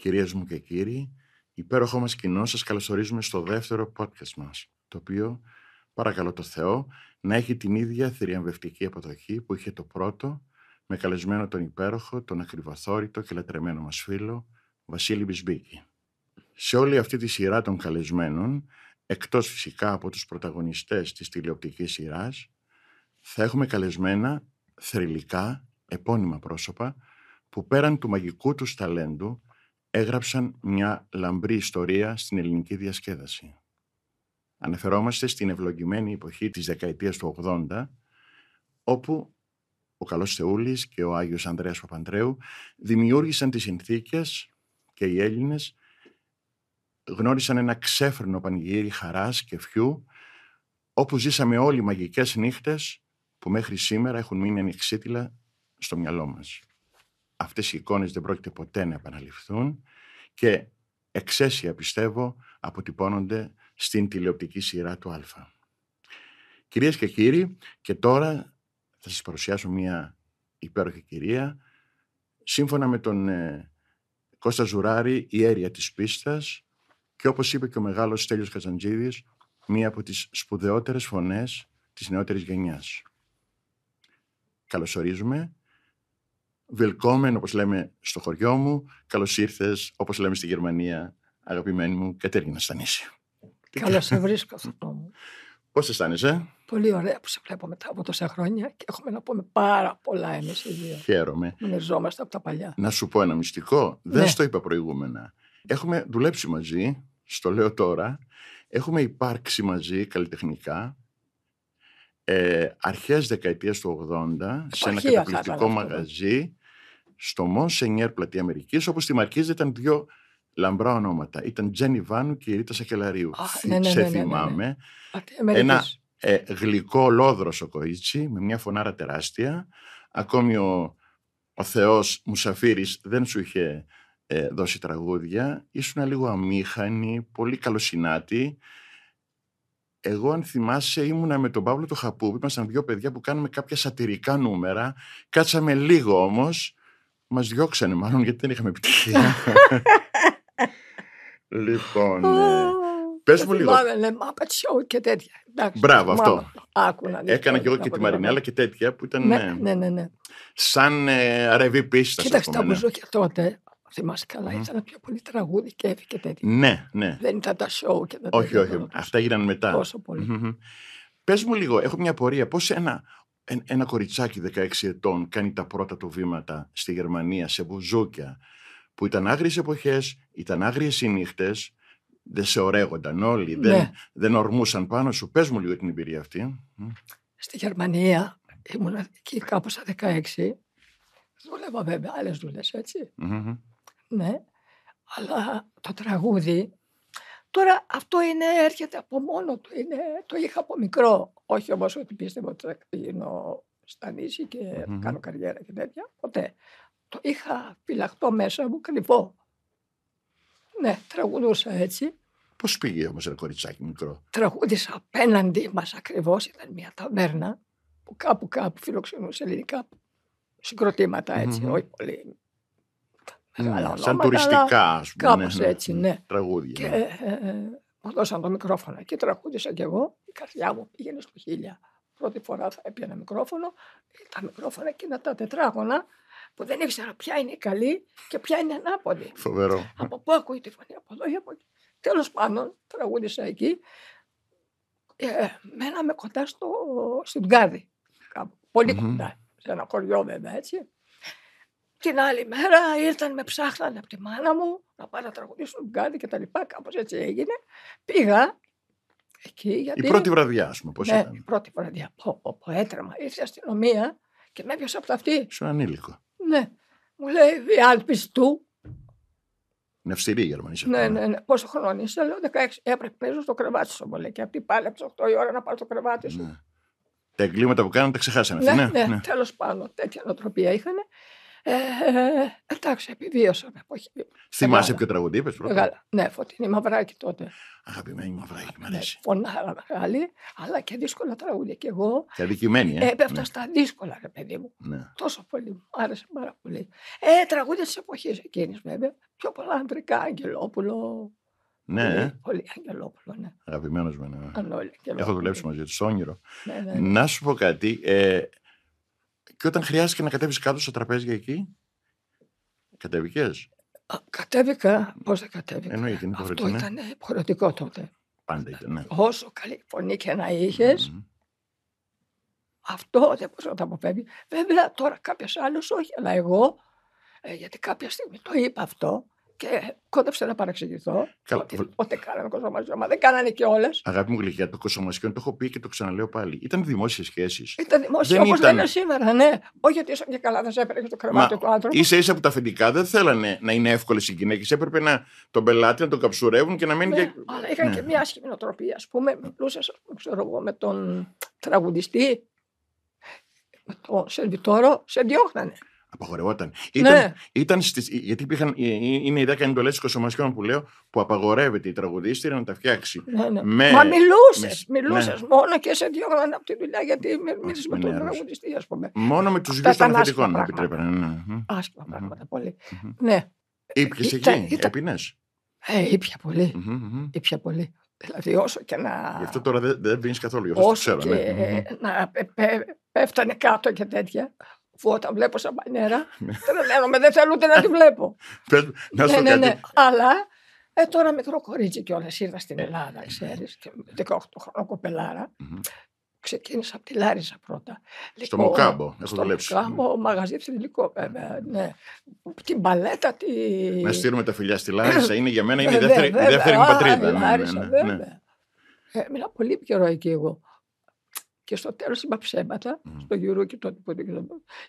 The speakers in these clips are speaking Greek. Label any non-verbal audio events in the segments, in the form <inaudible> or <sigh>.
Κυρίες μου και κύριοι, υπέροχό μας κοινό σας καλωσορίζουμε στο δεύτερο podcast μας, το οποίο, παρακαλώ το Θεό, να έχει την ίδια θηριαμβευτική αποδοχή που είχε το πρώτο, με καλεσμένο τον υπέροχο, τον ακριβαθόρητο και λατρεμένο μας φίλο, Βασίλη Μπισμπίκη. Σε όλη αυτή τη σειρά των καλεσμένων, εκτός φυσικά από τους πρωταγωνιστές της τηλεοπτικής σειράς, θα έχουμε καλεσμένα θρηλυκά, επώνυμα πρόσωπα, που πέραν του μαγικού τους ταλέντου έγραψαν μια λαμπρή ιστορία στην ελληνική διασκέδαση. Αναφερόμαστε στην ευλογημένη εποχή της δεκαετίας του 80, όπου ο Καλός Θεούλης και ο Άγιος Ανδρέας Παπαντρέου δημιούργησαν τις συνθήκες και οι Έλληνες γνώρισαν ένα ξέφρενο πανηγύρι χαράς και φιού, όπου ζήσαμε όλοι μαγικές νύχτες που μέχρι σήμερα έχουν μείνει ανοιξίτηλα στο μυαλό μας αυτές οι εικόνες δεν πρόκειται ποτέ να επαναληφθούν και εξαίσια πιστεύω αποτυπώνονται στην τηλεοπτική σειρά του Α. Κυρίες και κύριοι, και τώρα θα σας παρουσιάσω μια υπέροχη κυρία. Σύμφωνα με τον ε, Κώστα Ζουράρη, η αίρια της πίστας και όπως είπε και ο μεγάλος Στέλιος Χατζαντζίδης, μία από τις σπουδαιότερες φωνές της νεότερης γενιάς. Καλωσορίζουμε Welcome, όπως λέμε στο χωριό μου. Καλώς ήρθες, όπως λέμε στη Γερμανία, αγαπημένη μου Κατέργινα Στανίση. Καλώς σε βρίσκω αυτό μου. Πώς αισθάνεσαι? Πολύ ωραία που σε βλέπω μετά από τόσα χρόνια και έχουμε να πούμε πάρα πολλά εμείς οι δύο. Χαίρομαι. Μοιραζόμαστε από τα παλιά. Να σου πω ένα μυστικό. Ναι. Δεν στο είπα προηγούμενα. Έχουμε δουλέψει μαζί, στο λέω τώρα. Έχουμε υπάρξει μαζί καλλιτεχνικά ε, αρχές δεκαετίας του 80 σε ένα καταπληκτικό μαγαζί στο Μονσενιέρ Πλατεία Αμερική, όπω τη Μαρκίζα ήταν δύο λαμπρά ονόματα. Ήταν Τζένι Βάνου και η Ρίτα Σακελαρίου. Oh, ναι, ναι, σε ναι, θυμάμαι. Ναι, ναι, ναι. Ένα ε, γλυκό λόδρος ο Κοίτσι, με μια φωνάρα τεράστια. Ακόμη ο, ο Θεός Μουσαφίρης δεν σου είχε ε, δώσει τραγούδια. Ήσουν λίγο αμήχανη, πολύ καλοσυνάτη. Εγώ, αν θυμάσαι, ήμουνα με τον Παύλο του Χαπού. Ήμασταν δύο παιδιά που κάναμε κάποια σατυρικά νούμερα. Κάτσαμε λίγο όμως μας διώξανε μάλλον γιατί δεν είχαμε επιτυχία. <laughs> λοιπόν, ε, πες μου λίγο. Θυμάμαι, μα, ναι, και τέτοια. Μπράβο, αυτό. Έκανα και εγώ και τη Μαρινέλα και τέτοια που ήταν... Ναι, ναι, ναι. ναι, ναι. Σαν ε, ρεβί πίστα. Κοίταξε τα και τότε. Θυμάσαι καλά, ήταν πιο πολύ τραγούδι και έφυγε τέτοια. Ναι, ναι. Δεν ήταν τα σοου και τα τέτοια. Όχι, όχι. Αυτά έγιναν μετά. Τόσο πολύ. Πες μου λίγο, έχω μια πορεία. πώς ένα ένα κοριτσάκι 16 ετών κάνει τα πρώτα του βήματα στη Γερμανία σε μπουζούκια που ήταν άγριες εποχές, ήταν άγριες οι νύχτες, δεν σε ωραίγονταν όλοι, δεν, ναι. δεν ορμούσαν πάνω σου. Πες μου λίγο την εμπειρία αυτή. Στη Γερμανία ήμουν εκεί κάπως στα 16. Δούλευα βέβαια άλλες δουλειές Ναι. Αλλά το τραγούδι Τώρα αυτό είναι, έρχεται από μόνο του. Είναι, το είχα από μικρό. Όχι όμως ότι πίστευα ότι θα γίνω στα νησί και mm κάνω καριέρα και τέτοια. Ποτέ. Το είχα φυλαχτό μέσα μου, κρυφό. Ναι, τραγουδούσα έτσι. Πώς πήγε όμως ένα κοριτσάκι μικρό. Τραγούδισα απέναντι μας ακριβώς. Ήταν μια ταβέρνα που κάπου κάπου φιλοξενούσε ελληνικά συγκροτήματα όχι πολύ Mm, σαν τουριστικά, ας πούμε. Κάπως ναι, ναι, έτσι, ναι. Τραγούδια. Και, ναι. ε, ε, μου ε, δώσαν το μικρόφωνο και τραγούδισα κι εγώ. Η καρδιά μου πήγαινε στο χίλια. Πρώτη φορά θα έπιανα μικρόφωνο. Τα μικρόφωνα εκείνα τα τετράγωνα που δεν ήξερα ποια είναι η καλή και ποια είναι ανάποδη. Φοβερό. Από πού ακούει τη φωνή, από εδώ ή από εκεί. Τέλος πάντων, τραγούδισα εκεί. Ε, μέναμε κοντά στο, στην Γκάδη. Πολύ mm-hmm. κοντά. Σε ένα χωριό βέβαια έτσι. Την άλλη μέρα ήρθαν, με ψάχνανε από τη μάνα μου να πάω να τραγουδήσουν κάτι και τα λοιπά. Κάπως έτσι έγινε. Πήγα εκεί γιατί... Η πρώτη βραδιά, ας πούμε, πώς ναι, ήταν. η πρώτη βραδιά. Όπου έτρεμα. Ήρθε η αστυνομία και με έπιασε από τα αυτή. Σου ανήλικο. Ναι. Μου λέει η του. Είναι αυστηρή η Γερμανία. Ναι, ναι, ναι, ναι. Πόσο χρόνο είσαι, λέω 16. Έπρεπε παίζω στο κρεβάτι σου, μου λέει. Και αυτή πάλι από τις 8 η ώρα να πάρω το κρεβάτι σου. Ναι. Τα εγκλήματα που κάνανε τα ξεχάσανε. Ναι, ναι, ναι. ναι. τέλος πάντων. Τέτοια νοοτροπία είχαν. Ε, ε, εντάξει, επιβίωσα με εποχή. Θυμάσαι ποιο τραγούδι είπες πρώτα. Ναι, φωτεινή μαυράκι τότε. Αγαπημένη μαυράκι, μ' αρέσει. Ναι, φωνάρα μεγάλη, αλλά και δύσκολα τραγούδια. Και εγώ. Και αδικημένη, ε. ε Έπεφτα ναι. στα δύσκολα, ρε παιδί μου. Ναι. Τόσο πολύ μου άρεσε πάρα πολύ. Ε, τραγούδια της εποχής εκείνης βέβαια. Πιο πολλά αντρικά, Αγγελόπουλο. Ναι. Πολύ, Αγγελόπουλο, ναι. Αγαπημένος μου, ναι. Έχω δουλέψει μαζί του, όνειρο. Ναι, ναι. Να σου πω κάτι. Ε, και όταν χρειάστηκε να κατέβεις κάτω στα τραπέζια εκεί, κατέβηκες. Κατέβηκα. Πώς δεν κατέβηκα. Εννοείται, είναι Αυτό ναι. ήταν υποχρεωτικό τότε. Πάντα ήταν. Ναι. Όσο καλή φωνή και να ειχε αυτό δεν μπορούσε να το αποφεύγει. Βέβαια τώρα κάποιος άλλος όχι, αλλά εγώ, ε, γιατί κάποια στιγμή το είπα αυτό, και κόντεψε να παραξηγηθώ. Καλά. Ότι πότε κάναμε κοσομασιό, μα δεν κάνανε και όλες. Αγάπη μου γλυκιά, το κοσομασιό το έχω πει και το ξαναλέω πάλι. Ήταν δημόσιες σχέσεις. Ήταν δημόσιες όπως ήταν... σήμερα, ναι. Όχι ότι ήσαν και καλά, δεν σε έπαιρνε το κρεμάτι του άνθρωπου. σα ίσα που τα αφεντικά δεν θέλανε να είναι εύκολες οι γυναίκες. Έπρεπε να τον πελάτη να τον καψουρεύουν και να μένει. Ναι, και... Αλλά είχαν ναι. και μια άσχημη νοοτροπία, ας πούμε. με τον τραγουδιστή, τον σερβιτόρο, σε διώχνανε. Απαγορευόταν. Ναι. Ήταν, ναι. ήταν στις, γιατί υπήρχαν, ε, ε, είναι οι 10 εντολές της Κοσομασιών που λέω που απαγορεύεται η τραγουδίστρια να τα φτιάξει. Ναι, ναι. Με, Μα μιλούσε. Μιλούσες ναι. μόνο και σε δύο διώγανε από τη δουλειά γιατί μίλησε με τον τραγουδιστή, ας πούμε. Μόνο με τους δυο των αθλητικών επιτρέπανε. Ναι. ναι Άσπρα πράγματα πολύ. Ναι. Ε, ήπια εκεί, έπινες. Ε, ήπια πολύ. Ήπια πολύ. Δηλαδή όσο και να... Γι' αυτό τώρα δεν πίνεις καθόλου, γι' αυτό ξέρω. να πέφτανε κάτω και τέτοια. Όταν βλέπω σαμπανιέρα, τρελαίνομαι, <laughs> δεν θέλω ούτε να τη βλέπω. <laughs> να σου ναι, ναι, ναι. Αλλά ε, τώρα μικρό κορίτσι και όλες ήρθα στην Ελλάδα, ξέρεις, 18 χρόνο κοπελάρα. Ξεκίνησα από τη Λάρισα πρώτα. στο λοιπόν, Μοκάμπο, να στο Μοκάμπο, μαγαζί ψηλικό, βέβαια. Ναι. Την παλέτα τη. Να στείλουμε τα φιλιά στη Λάρισα, είναι για μένα η ε, δεύτερη, μου πατρίδα. Ναι, ναι, Λάρισα, βέβαια. Έμεινα ε, πολύ πιο εγώ και στο τέλος είπα ψέματα στο γύρο και το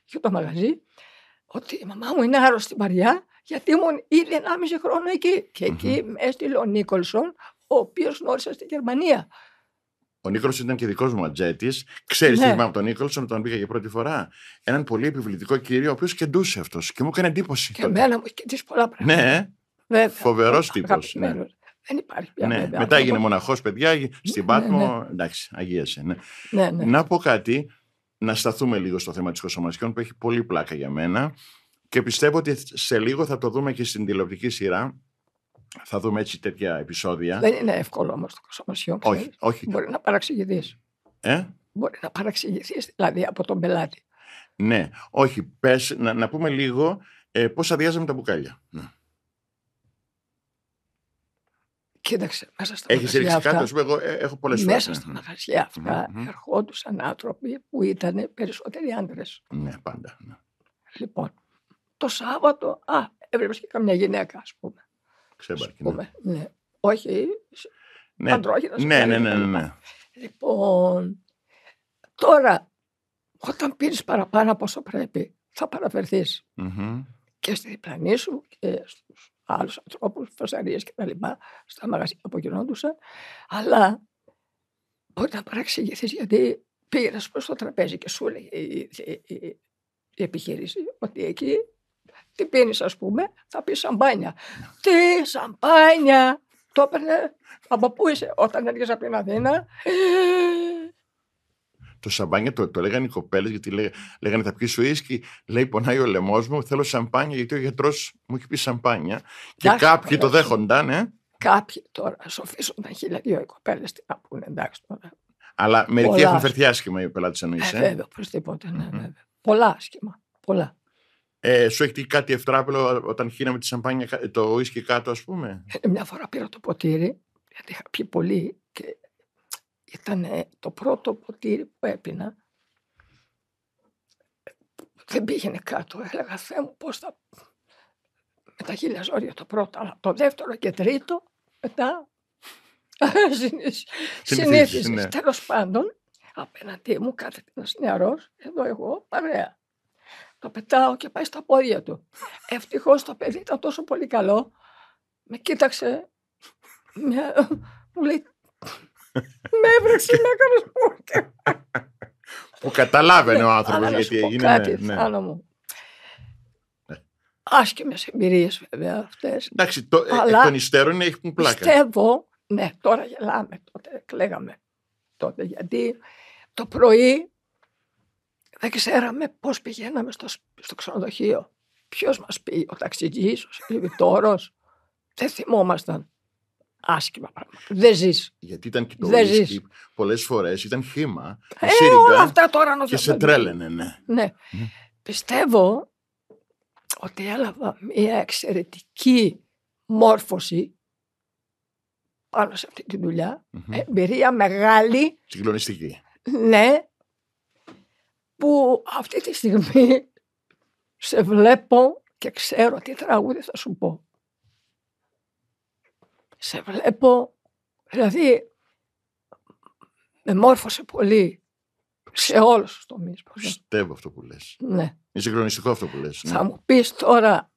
και το μαγαζί ότι η μαμά μου είναι άρρωστη Μαριά γιατί ήμουν ήδη 1,5 χρόνο εκεί. Και εκεί mm-hmm. με έστειλε ο Νίκολσον ο οποίος γνώρισε στη Γερμανία. Ο Νίκολσον ήταν και δικός μου ατζέτης. Ξέρεις ναι. τι θυμάμαι από τον Νίκολσον όταν πήγα για πρώτη φορά. Έναν πολύ επιβλητικό κύριο, ο οποίος κεντούσε αυτός και μου έκανε εντύπωση. Και τότε. εμένα μου είχε πολλά πράγματα. Ναι, ε. φοβερό τύπος. Ναι. Δεν υπάρχει πια. Ναι. Μετά έγινε μοναχός, παιδιά, ναι, στην ναι, Πάτμο. Ναι. Εντάξει, αγίασε. Ναι. Να πω κάτι, να σταθούμε λίγο στο θέμα της Κοσομασιών που έχει πολύ πλάκα για μένα. Και πιστεύω ότι σε λίγο θα το δούμε και στην τηλεοπτική σειρά. Θα δούμε έτσι τέτοια επεισόδια. Δεν είναι εύκολο όμως το κοσομασιό. Όχι, όχι. Μπορεί να παραξηγηθείς. Ε? Μπορεί να παραξηγηθείς, δηλαδή από τον πελάτη. Ναι, όχι. Πες, να, πούμε λίγο ε, πώς αδειάζαμε τα μπουκάλια. Κοίταξε, μέσα στα Έχεις ρίξει κάτι, ε, έχω πολλές φορέ. Μέσα ναι. στα μαγαζιά αυτά mm-hmm. ερχόντουσαν άνθρωποι που ήταν περισσότεροι άντρες. Ναι, πάντα. Ναι. Λοιπόν, το Σάββατο, α, έβλεπες και καμιά γυναίκα, ας πούμε. Ξέμπαρκη. Ναι. ναι. Όχι. Ναι. ναι. Ναι, ναι, ναι, ναι, ναι. Λοιπόν, τώρα, όταν πίνεις παραπάνω από όσο πρέπει, θα παραφερθει mm και στη διπλανή σου και στους άλλους ανθρώπους, φασαρίες και τα λοιπά, στα μαγαζιά που γινόντουσαν. αλλά μπορεί να παραξηγηθείς γιατί πήρε προ το τραπέζι και σου λεει η, επιχείρηση ότι εκεί τι πίνεις ας πούμε, θα πεις σαμπάνια. Τι σαμπάνια! Το έπαιρνε από πού είσαι όταν έρχεσαι από την Αθήνα. Ε, το σαμπάνια το, το λέγανε οι κοπέλες, γιατί λέ, λέγανε θα πιεις ίσκι. Λέει πονάει ο λαιμός μου, θέλω σαμπάνια, γιατί ο γιατρός μου έχει πει σαμπάνια. Και Άχι, κάποιοι το δέχονταν, ε. Κάποιοι τώρα, σοφίσονταν χίλια οι κοπέλες, τι να πούνε, εντάξει Αλλά μερικοί έχουν φερθεί άσχημα οι πελάτες εννοείς. Ε, ε, βέβαια, οπωσδήποτε. Ναι, mm-hmm. βέβαια. Πολλά άσχημα. Πολλά. Ε, σου έχει κάτι ευτράπελο όταν χύναμε τη σαμπάνια, το ίσκι κάτω, ας πούμε. Ε, μια φορά πήρα το ποτήρι, γιατί είχα πει πολύ ήταν το πρώτο ποτήρι που έπινα. Δεν πήγαινε κάτω. Έλεγα, Θεέ μου, πώς θα... Με τα χίλια ζόρια το πρώτο, αλλά το δεύτερο και τρίτο, μετά <laughs> συνήθιζες. Ναι. Τέλος πάντων, απέναντί μου κάθεται ένας νεαρός, εδώ εγώ, παρέα. Το πετάω και πάει στα πόδια του. Ευτυχώς το παιδί ήταν τόσο πολύ καλό. Με κοίταξε, μια... μου λέει με έβρεξε, να έκανε μου. Που καταλάβαινε ο ναι, άνθρωπος γιατί έγινε. Κάτι, ναι. άλλο μου. Ναι. Άσχημες εμπειρίες βέβαια αυτές. Εντάξει, το, ε, Αλλά εκ των υστέρων έχουν πλάκα. Πιστεύω, ναι, τώρα γελάμε, τότε κλαίγαμε. Τότε γιατί το πρωί δεν ξέραμε πώς πηγαίναμε στο, στο ξενοδοχείο. Ποιος μας πήγε, ο ταξιτζή, ο σκληβιτόρο. δεν θυμόμασταν. Άσχημα πράγματα. Δεν ζεις. Γιατί ήταν και το ρίσκι. Πολλές φορές ήταν χήμα. Ε, όλα αυτά τώρα Και σε τρέλαινε, ναι. Ναι. ναι. Πιστεύω ότι έλαβα μια εξαιρετική μόρφωση πάνω σε αυτή τη δουλειά. Mm-hmm. Εμπειρία μεγάλη. Συγκλονιστική. Ναι. Που αυτή τη στιγμή σε βλέπω και ξέρω τι τραγούδι θα σου πω σε βλέπω, δηλαδή με μόρφωσε πολύ σε όλους τους τομείς. Πιστεύω αυτό που λες. Ναι. Είναι συγκρονιστικό αυτό που λες. Ναι. Θα μου πεις τώρα,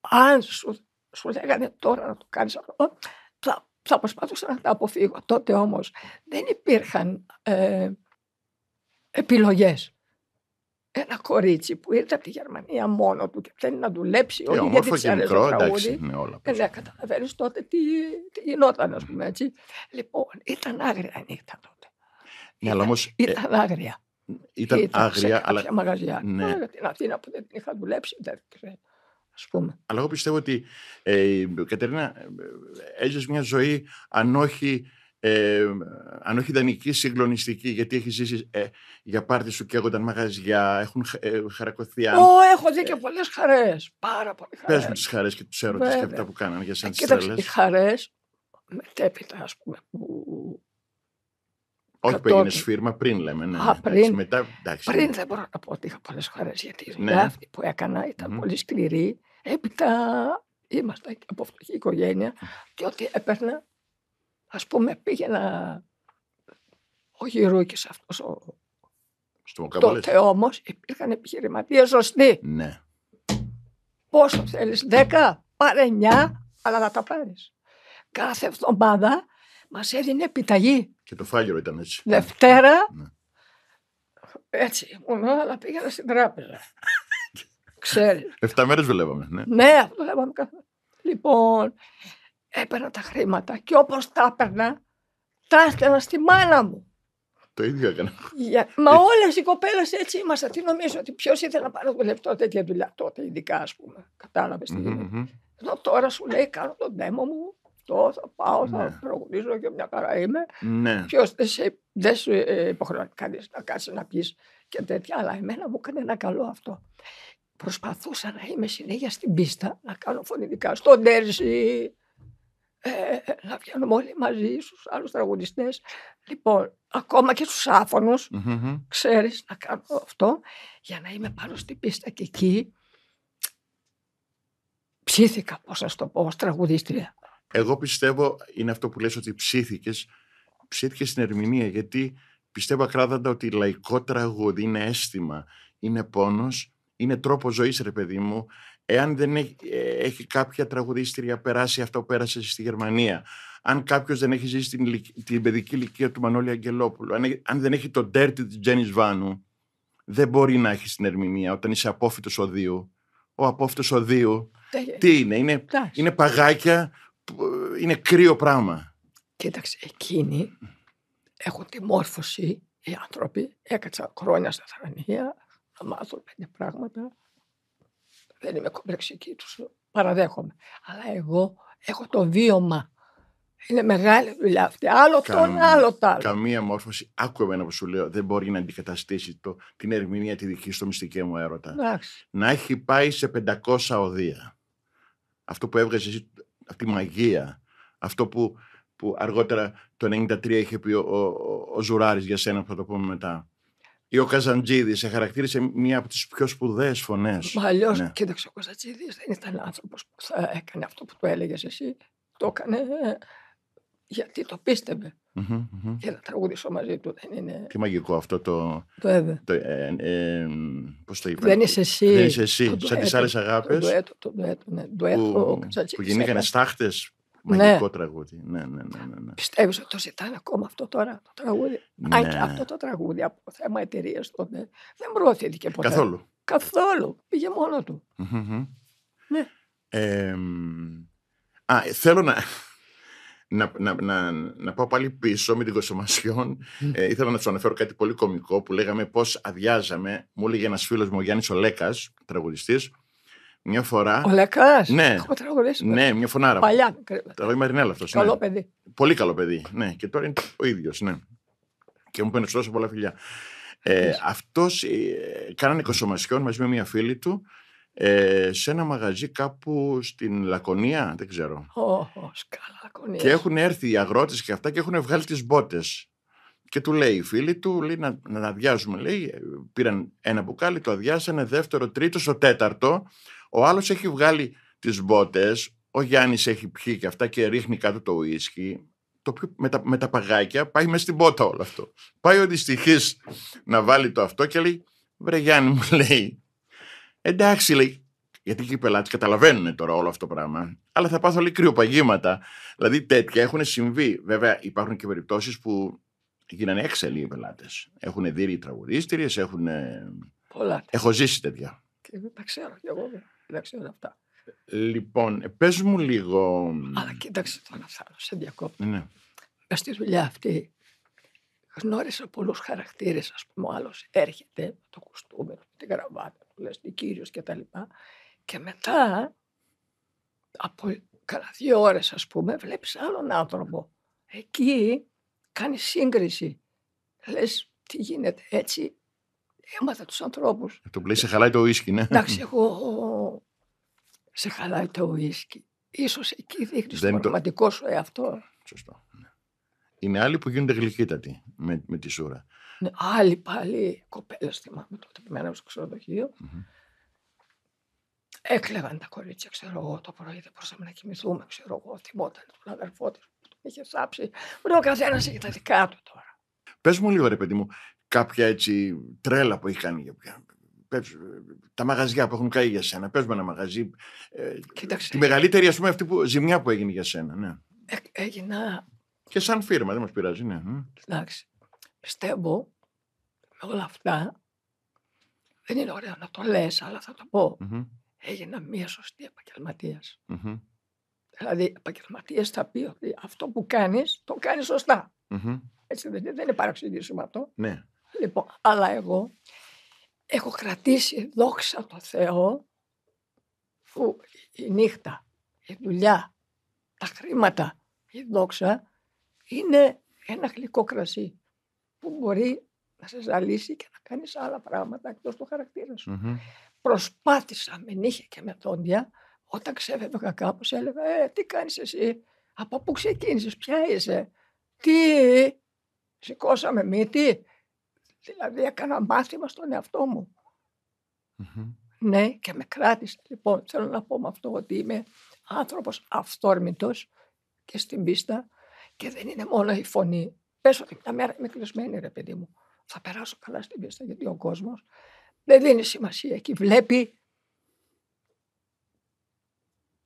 αν σου, σου λέγανε τώρα να το κάνεις αυτό, θα, θα προσπαθούσα να τα αποφύγω. Τότε όμως δεν υπήρχαν ε, επιλογές ένα κορίτσι που ήρθε από τη Γερμανία μόνο του και θέλει να δουλέψει. Ε, όχι γιατί και μικρό, εντάξει, είναι όλα. ναι, καταλαβαίνεις τότε τι, τι γινόταν, ας πούμε έτσι. Λοιπόν, ήταν άγρια η νύχτα τότε. Ναι, αλλά όμως... Ήταν άγρια. Ήταν, ήταν άγρια, σε αλλά. μαγαζιά. Ναι. Άρα, την Αθήνα που δεν την είχα δουλέψει, δεν ξέρω. Ας πούμε. Αλλά εγώ πιστεύω ότι, ε, Κατερίνα, έζησε μια ζωή, αν όχι ε, αν όχι ιδανική, συγκλονιστική, γιατί έχεις ζήσει ε, για πάρτι σου και καίγονταν μαγαζιά, έχουν ε, χαρακωθεί άνθρωποι. Ω, έχω δει και πολλές χαρές. Πάρα πολλές χαρέ. Πες μου τις χαρές και τους έρωτες και αυτά που κάνανε για ε, σαν τις τρέλες. Οι χαρές μετέπειτα, ας πούμε, που. Όχι κατώ... που έγινε σφύρμα, πριν λέμε. Ναι. Α, ναι, πριν. μετά, εντάξει. πριν δεν μπορώ να πω ότι είχα πολλές χαρές, γιατί η δουλειά ναι. αυτή που έκανα ήταν mm. πολύ σκληρή. Έπειτα ήμασταν από φτωχή οικογένεια και ότι έπαιρνα ας πούμε πήγαινα ο Γυρούκης αυτός ο... Στον Τότε όμως υπήρχαν επιχειρηματίες ζωστοί. Ναι. Πόσο θέλεις, 10, πάρε 9, αλλά θα τα πάρεις. Κάθε εβδομάδα μας έδινε επιταγή. Και το φάγερο ήταν έτσι. Δευτέρα, ναι. έτσι ήμουν, αλλά πήγαινα στην τράπεζα. <laughs> Ξέρεις. Εφτά μέρες δουλεύαμε. Ναι, ναι δουλεύαμε κάθε. Λοιπόν, έπαιρνα τα χρήματα και όπως τα έπαιρνα, τα έστελνα στη μάνα μου. Το ίδιο έκανα. Μα ε. όλες οι κοπέλες έτσι ήμασταν. Τι νομίζω ότι ποιος ήθελε να πάρει δουλευτό τέτοια δουλειά τότε, ειδικά ας πούμε. Κατάλαβες τι mm-hmm. Ενώ τώρα σου λέει: Κάνω τον τέμο μου. Το θα πάω, θα ναι. προχωρήσω και μια καρά είμαι. Ναι. Ποιος δεν σε ε, υποχρεώνει κανείς να κάτσεις να πεις και τέτοια. Αλλά εμένα μου έκανε ένα καλό αυτό. Προσπαθούσα να είμαι συνέχεια στην πίστα, να κάνω φωνητικά στον Τέρζι, ε, να βγαίνουμε όλοι μαζί στους άλλους τραγουδιστές. Λοιπόν, ακόμα και στους αφωνου mm ξέρεις, να κάνω αυτό για να είμαι πάνω στην πίστα και εκεί ψήθηκα, πώς να το πω, ως τραγουδίστρια. Εγώ πιστεύω, είναι αυτό που λες ότι ψήθηκες, ψήθηκες στην ερμηνεία, γιατί πιστεύω ακράδαντα ότι λαϊκό τραγούδι είναι αίσθημα, είναι πόνος, είναι τρόπο ζωής ρε παιδί μου, εάν δεν ε, έχει, κάποια τραγουδίστρια περάσει αυτά που πέρασε στη Γερμανία, αν κάποιος δεν έχει ζήσει την, την παιδική ηλικία του Μανώλη Αγγελόπουλου, αν, αν δεν έχει το dirty της Τζέννη Βάνου, δεν μπορεί να έχει την ερμηνεία όταν είσαι απόφυτος οδείου. Ο απόφυτος οδείου, τι είναι, είναι, είναι παγάκια, είναι κρύο πράγμα. Κοίταξε, εκείνοι έχουν τη μόρφωση οι άνθρωποι. Έκατσα χρόνια στα θρανία να μάθω πέντε πράγματα δεν είμαι κομπλεξική, τους παραδέχομαι. Αλλά εγώ έχω το βίωμα. Είναι μεγάλη δουλειά αυτή. Άλλο Καμ... άλλο τ' άλλο. Καμία μόρφωση, άκου εμένα που σου λέω, δεν μπορεί να αντικαταστήσει το, την ερμηνεία τη δική στο μυστική μου έρωτα. Να έχει πάει σε 500 οδεία. Αυτό που έβγαζε εσύ, αυτή η μαγεία. Αυτό που, που αργότερα το 1993 είχε πει ο, ο, Ζουράρης για σένα, θα το πούμε μετά ή ο Καζαντζίδης σε χαρακτήρισε μία από τις πιο σπουδαίες φωνές. Μα αλλιώς, ναι. κοίταξε, ο Καζαντζίδης δεν ήταν άνθρωπος που θα έκανε αυτό που του έλεγες εσύ. Το έκανε γιατί το πιστευε mm-hmm, Και θα τραγουδήσω μαζί του. Δεν είναι... Τι μαγικό αυτό το. Το έδε. Το, ε, ε, ε Πώς το είπα. Δεν είσαι εσύ. Δεν είσαι εσύ. Το σαν τις άλλε αγάπε. Το ντουέτο, το ντουέτο, ναι. που, που γεννήκανε στάχτες Μαγικό ναι. τραγούδι. Ναι, ναι, ναι, ναι, ναι. Πιστεύεις ότι το ζητάνε ακόμα αυτό τώρα το τραγούδι. Ναι. αυτό το τραγούδι από θέμα εταιρείας τότε ναι. δεν προωθήθηκε ποτέ. Καθόλου. Καθόλου. Πήγε μόνο του. Ναι. Ε, α, θέλω να, να, να, να, να πάω πάλι πίσω με την Κοσομασιόν. Ε, ήθελα να σου αναφέρω κάτι πολύ κομικό που λέγαμε πώς αδειάζαμε. Μου έλεγε ένας φίλος μου, ο Γιάννης Ολέκας, τραγουδιστής, μια φορά. Ο Λεκάς. Ναι. Έχω τραγουδήσει. Ναι, μια φωνάρα. Παλιά. η Μαρινέλα αυτός. Ναι. Καλό ναι. παιδί. Πολύ καλό παιδί. Ναι, και τώρα είναι ο ίδιος. Ναι. Και μου παίρνει τόσο πολλά φιλιά. Ε, αυτός ε, κάνανε κοσομασιόν μαζί με μια φίλη του ε, σε ένα μαγαζί κάπου στην Λακωνία. Δεν ξέρω. Ω, Και έχουν έρθει οι αγρότες και αυτά και έχουν βγάλει τις μπότες. Και του λέει η φίλη του, λέει να, να αδειάζουμε, λέει, ε, πήραν ένα μπουκάλι, το αδειάσανε, δεύτερο, τρίτο, στο τέταρτο. Ο άλλος έχει βγάλει τις μπότες, ο Γιάννης έχει πιει και αυτά και ρίχνει κάτω το ουίσκι. Το πιο, με, τα, με παγάκια πάει μέσα στην μπότα όλο αυτό. Πάει ο δυστυχής να βάλει το αυτό και λέει «Βρε Γιάννη» μου <laughs> λέει «Εντάξει» λέει γιατί και οι πελάτες καταλαβαίνουν τώρα όλο αυτό το πράγμα. Αλλά θα πάθω λίγο κρυοπαγήματα. Δηλαδή τέτοια έχουν συμβεί. Βέβαια, υπάρχουν και περιπτώσεις που γίνανε έξαλλοι οι πελάτες. Έχουν δει τραγουδίστριε, έχουν. Πολλά. Έχω ζήσει τέτοια. Και τα ξέρω κι εγώ. Λοιπόν, πες μου λίγο. Αλλά κοίταξε τον Θάνο, σε διακόπτω. Ναι. Στη δουλειά αυτή γνώρισα πολλούς χαρακτήρες. Ας πούμε, ο άλλος έρχεται με το κουστούμι, με την γραβάτα, του λες, κύριο κτλ. Και μετά από κανένα δύο ώρες, ας πούμε, βλέπεις άλλον άνθρωπο. Εκεί κάνει σύγκριση. Λες, τι γίνεται έτσι, Έμαθα τους ανθρώπους. Ε, το πλέον σε χαλάει το ίσκι, ναι. Εντάξει, εγώ. Σε χαλάει το ίσκι. σω εκεί δείχνεις το πραγματικό σου εαυτό. Σωστό. Ναι. Είναι άλλοι που γίνονται γλυκύτατοι με, με τη σούρα. Ναι, άλλοι πάλι κοπέλες, θυμάμαι τότε που μέναμε στο ξενοδοχειο mm-hmm. Έκλεγαν τα κορίτσια, ξέρω εγώ, το πρωί δεν μπορούσαμε να κοιμηθούμε. Ξέρω εγώ, θυμόταν τον αδερφό που τον είχε σάψει. Μου λέει ο καθένας είχε τα δικά του τώρα. Πες μου λίγο, ρε παιδί μου, κάποια έτσι τρέλα που έχει κάνει για πια. Τα μαγαζιά που έχουν καεί για σένα. Πες με ένα μαγαζί. Ε, Κοίταξε. Τη μεγαλύτερη ας πούμε αυτή που, ζημιά που έγινε για σένα. Ναι. Έ, ε, έγινα... Και σαν φίρμα, δεν μας πειράζει. Ναι. Εντάξει. Πιστεύω με όλα αυτά δεν είναι ωραίο να το λες, αλλά θα το πω. Mm-hmm. Έγινα μία σωστή επαγγελματίας. mm Mm-hmm. Δηλαδή, επαγγελματίας θα πει ότι αυτό που κάνεις, το κάνεις σωστά. Mm-hmm. Έτσι, δεν, δεν είναι παραξηγήσιμο αυτό. Ναι. Λοιπόν, αλλά εγώ έχω κρατήσει δόξα τω Θεώ που η νύχτα, η δουλειά, τα χρήματα, η δόξα είναι ένα γλυκό κρασί που μπορεί να σε ζαλίσει και να κάνεις άλλα πράγματα εκτός του χαρακτήρα σου. Προσπάθησα με νύχια και με τόντια όταν ξέφευγα κάπως έλεγα «Ε, τι κάνεις εσύ, από πού ξεκίνησες, ποια είσαι, τι, σηκώσαμε μύτη, Δηλαδή έκανα μάθημα στον εαυτό μου. Ναι, και με κράτησε. Λοιπόν, θέλω να πω με αυτό ότι είμαι άνθρωπος αυθόρμητος και στην πίστα και δεν είναι μόνο η φωνή. Πες ότι τα μέρα είμαι κλεισμένη ρε παιδί μου. Θα περάσω καλά στην πίστα γιατί ο κόσμος δεν δίνει σημασία εκεί. Βλέπει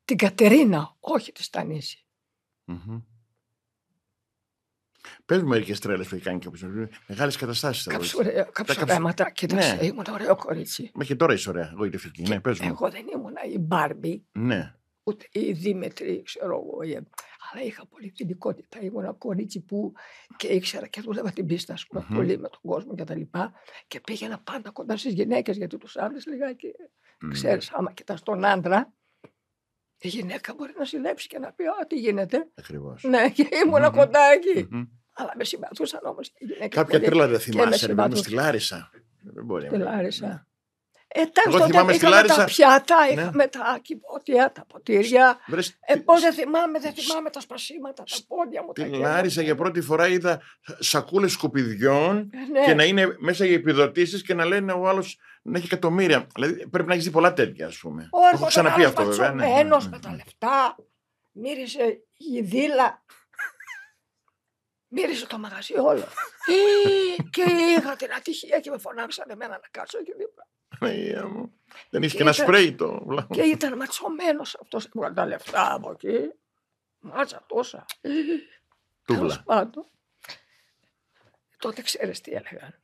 την Κατερίνα, όχι τη στανιση Πες μου μερικές τρέλες που έχει κάνει κάποιο. Μεγάλες καταστάσεις. Κάψω πράγματα. ναι. ήμουν ωραίο κορίτσι. Μα και τώρα είσαι ωραία. Εγώ ήρθε Ναι, πες μου. Εγώ δεν ήμουν η Μπάρμπι. Ναι. Ούτε η Δήμετρη, ξέρω εγώ. Αλλά είχα πολύ κοινικότητα. Ήμουν κορίτσι που και ήξερα και δούλευα την πίστα σου mm-hmm. πολύ με τον κόσμο και τα λοιπά. Και πήγαινα πάντα κοντά στις γυναίκες γιατί τους άντρε λιγάκι. Mm. Ξέρεις, άμα κοιτάς τον άντρα, η γυναίκα μπορεί να συλλέψει και να πει: Α, τι γίνεται. Ακριβώς. Ναι, και ημουν mm mm-hmm. κοντά εκεί. Mm-hmm. Αλλά με συμπαθούσαν όμως. Κάποια τρέλα δεν θυμάσαι. Ρε, στη Λάρισα. Στη Λάρισα. Ναι. Ε, τότε Λάρισα. Τα πιάτα, είχαμε τα ναι. κυβότια, τα ποτήρια. Βρες... Ε, δεν θυμάμαι, δεν θυμάμαι τα σπασίματα, τα πόδια μου. Στη Λάρισα για πρώτη φορά είδα σακούλες σκουπιδιών ε, ναι. και να είναι μέσα για επιδοτήσεις και να λένε ο άλλος να έχει εκατομμύρια. Δηλαδή πρέπει να έχεις δει πολλά τέτοια, ας πούμε. Όχι, έχω ξαναπεί αυτό βέβαια. με τα λεφτά, μύρισε δίλα. Μύριζε το μαγαζί όλο. Ε, και είχα την ατυχία και με φωνάξανε εμένα να κάτσω εκεί δίπλα. μου. Δεν είχε και, ένα σπρέι το Και ήταν ματσωμένος αυτός. έκανε τα λεφτά από εκεί. Μάτσα τόσα. Τούβλα. Πάντων, τότε ξέρεις τι έλεγαν.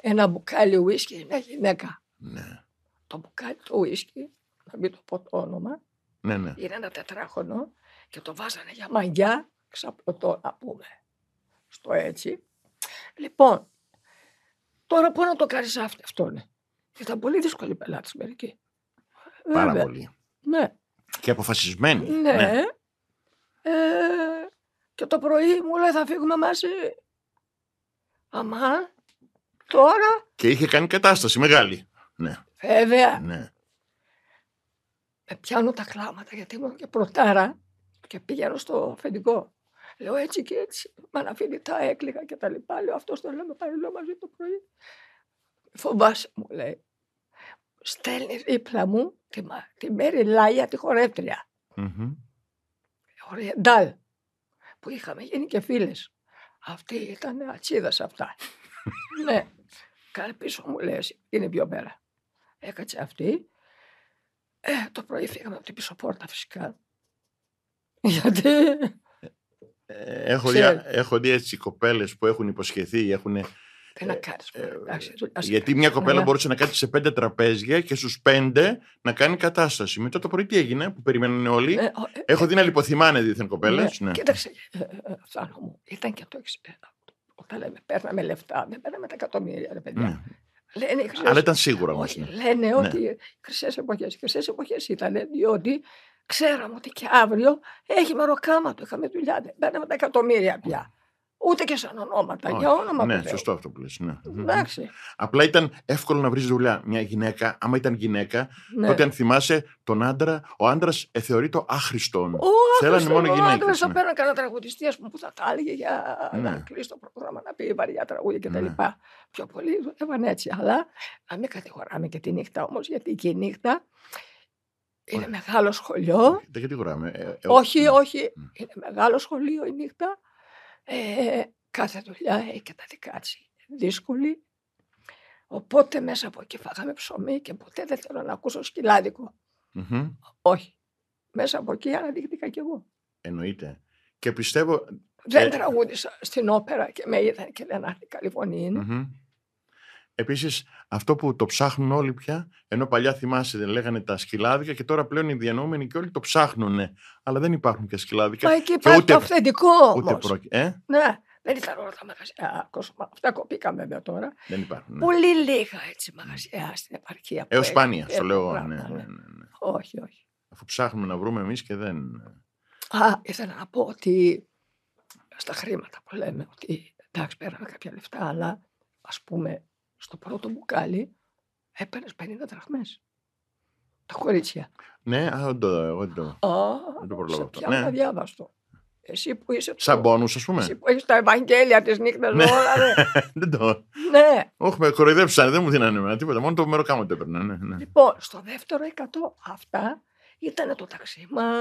Ένα μπουκάλι ουίσκι, μια γυναίκα. Ναι. Το μπουκάλι του ουίσκι, να μην το πω το όνομα, ναι, ναι. είναι ένα τετράχωνο και το βάζανε για μαγιά ξαπλωτό να πούμε στο έτσι. Λοιπόν, τώρα πού να το κάνεις αυτό. Ναι. Ήταν πολύ δύσκολη η πελάτης μερικοί. Πάρα Βέβαια. πολύ. Ναι. Και αποφασισμένη. Ναι. ναι. Ε, και το πρωί μου λέει θα φύγουμε μαζί. Αμά, τώρα. Και είχε κάνει κατάσταση μεγάλη. Ναι. Βέβαια. Ναι. Με πιάνω τα κλάματα γιατί ήμουν και πρωτάρα και πήγαινα στο αφεντικό. Λέω έτσι και έτσι. Μ' αναφιλητά έκλειγα και τα λοιπά. Λέω αυτός το λέμε, πάλι λέω, μαζί το πρωί. Φοβάσαι, μου λέει. Στέλνει δίπλα μου τη, τη Μέρη Λάια, τη χορευτρια mm-hmm. ντάλ. Που είχαμε γίνει και φίλες. Αυτή ήταν ατσίδας αυτά. <laughs> ναι. Κάνε πίσω μου λε, είναι πιο πέρα. Έκατσε αυτή. Ε, το πρωί φύγαμε από την πίσω πόρτα φυσικά. Γιατί ε, έχω, δει, έχω δει έτσι κοπέλες που έχουν υποσχεθεί, έχουν. Ε, Ένα ε, γιατί μια κοπέλα μπορούσε να κάτσει σε πέντε τραπέζια και στους πέντε να κάνει κατάσταση. Μετά το πρωί τι έγινε, που περιμένουν όλοι. Ε, έχω δει να λιποθυμάνε δίθεν κοπέλες. Ναι, ναι. Κοίταξε, ε, μου, ήταν και αυτό. Όταν λέμε παίρναμε λεφτά, δεν παίρναμε τα εκατομμύρια, ναι. Λένε, χρυσές... Αλλά ήταν σίγουρα όμω. Λένε ότι οι χρυσές εποχές. χρυσές εποχές ήταν διότι ξέραμε ότι και αύριο έχει μεροκάμα του. Είχαμε δουλειά. Δεν παίρναμε τα εκατομμύρια πια. Ούτε και σαν ονόματα. για όνομα ναι, σωστό αυτό που Ναι. Εντάξει. Απλά ήταν εύκολο να βρεις δουλειά. Μια γυναίκα, άμα ήταν γυναίκα, ναι. τότε αν θυμάσαι τον άντρα, ο άντρας θεωρεί το άχρηστο Θέλανε μόνο γυναίκε. Ο άντρας θα ναι. παίρνει κανένα τραγουδιστή πούμε, που θα τα έλεγε για ναι. να κλείσει το πρόγραμμα, να πει βαριά τραγούδια κτλ. Ναι. Πιο πολλοί δουλεύαν έτσι. Αλλά να μην κατηγοράμε και τη νύχτα όμως, γιατί και η νύχτα είναι μεγάλο σχολείο. Ε, ε, ε, όχι, ναι. όχι. Είναι μεγάλο σχολείο η νύχτα. κάθε δουλειά έχει και τα δικά της. Δύσκολη. Οπότε μέσα από εκεί φάγαμε ψωμί και ποτέ δεν θέλω να ακούσω Όχι. Μέσα από εκεί αναδείχτηκα κι εγώ. Εννοείται. Και πιστεύω. Δεν τραγούδισα στην όπερα και με είδαν και δεν άρθηκα λοιπόν Επίσης, αυτό που το ψάχνουν όλοι πια, ενώ παλιά θυμάσαι δεν λέγανε τα σκυλάδικα και τώρα πλέον οι διανοούμενοι και όλοι το ψάχνουν. Αλλά δεν υπάρχουν πια σκυλάδικα. Μα εκεί υπάρχει το αυθεντικό όμω. Ε? Ναι, δεν υπάρχουν όλα τα μαγαζιά. Ε, αυτά κοπήκαμε βέβαια τώρα. Δεν υπάρχουν. Ναι. Πολύ λίγα έτσι μαγαζιά ναι. στην επαρχία. Έω σπάνια, το λέω. Ναι ναι, ναι, ναι, ναι, Όχι, όχι. Αφού ψάχνουμε να βρούμε εμείς και δεν. Α, ήθελα να πω ότι στα χρήματα που λέμε ότι εντάξει, πέραμε κάποια λεφτά, αλλά ας πούμε στο πρώτο μπουκάλι έπαιρνες 50 δραχμές. Τα κορίτσια. Ναι, α, δεν το, εγώ δεν το, δεν το προλάβω αυτό. Ναι. διάβαστο. Εσύ που είσαι. Σαν πόνου, ας πούμε. Εσύ που είσαι τα Ευαγγέλια τη νύχτα ναι. όλα. Ναι. <laughs> δεν το. Ναι. Όχι, με κοροϊδέψαν, δεν μου δίνανε εμένα τίποτα. Μόνο το μεροκάμα το έπαιρνε. Ναι, ναι. Λοιπόν, στο δεύτερο εκατό αυτά ήταν το ταξί μας.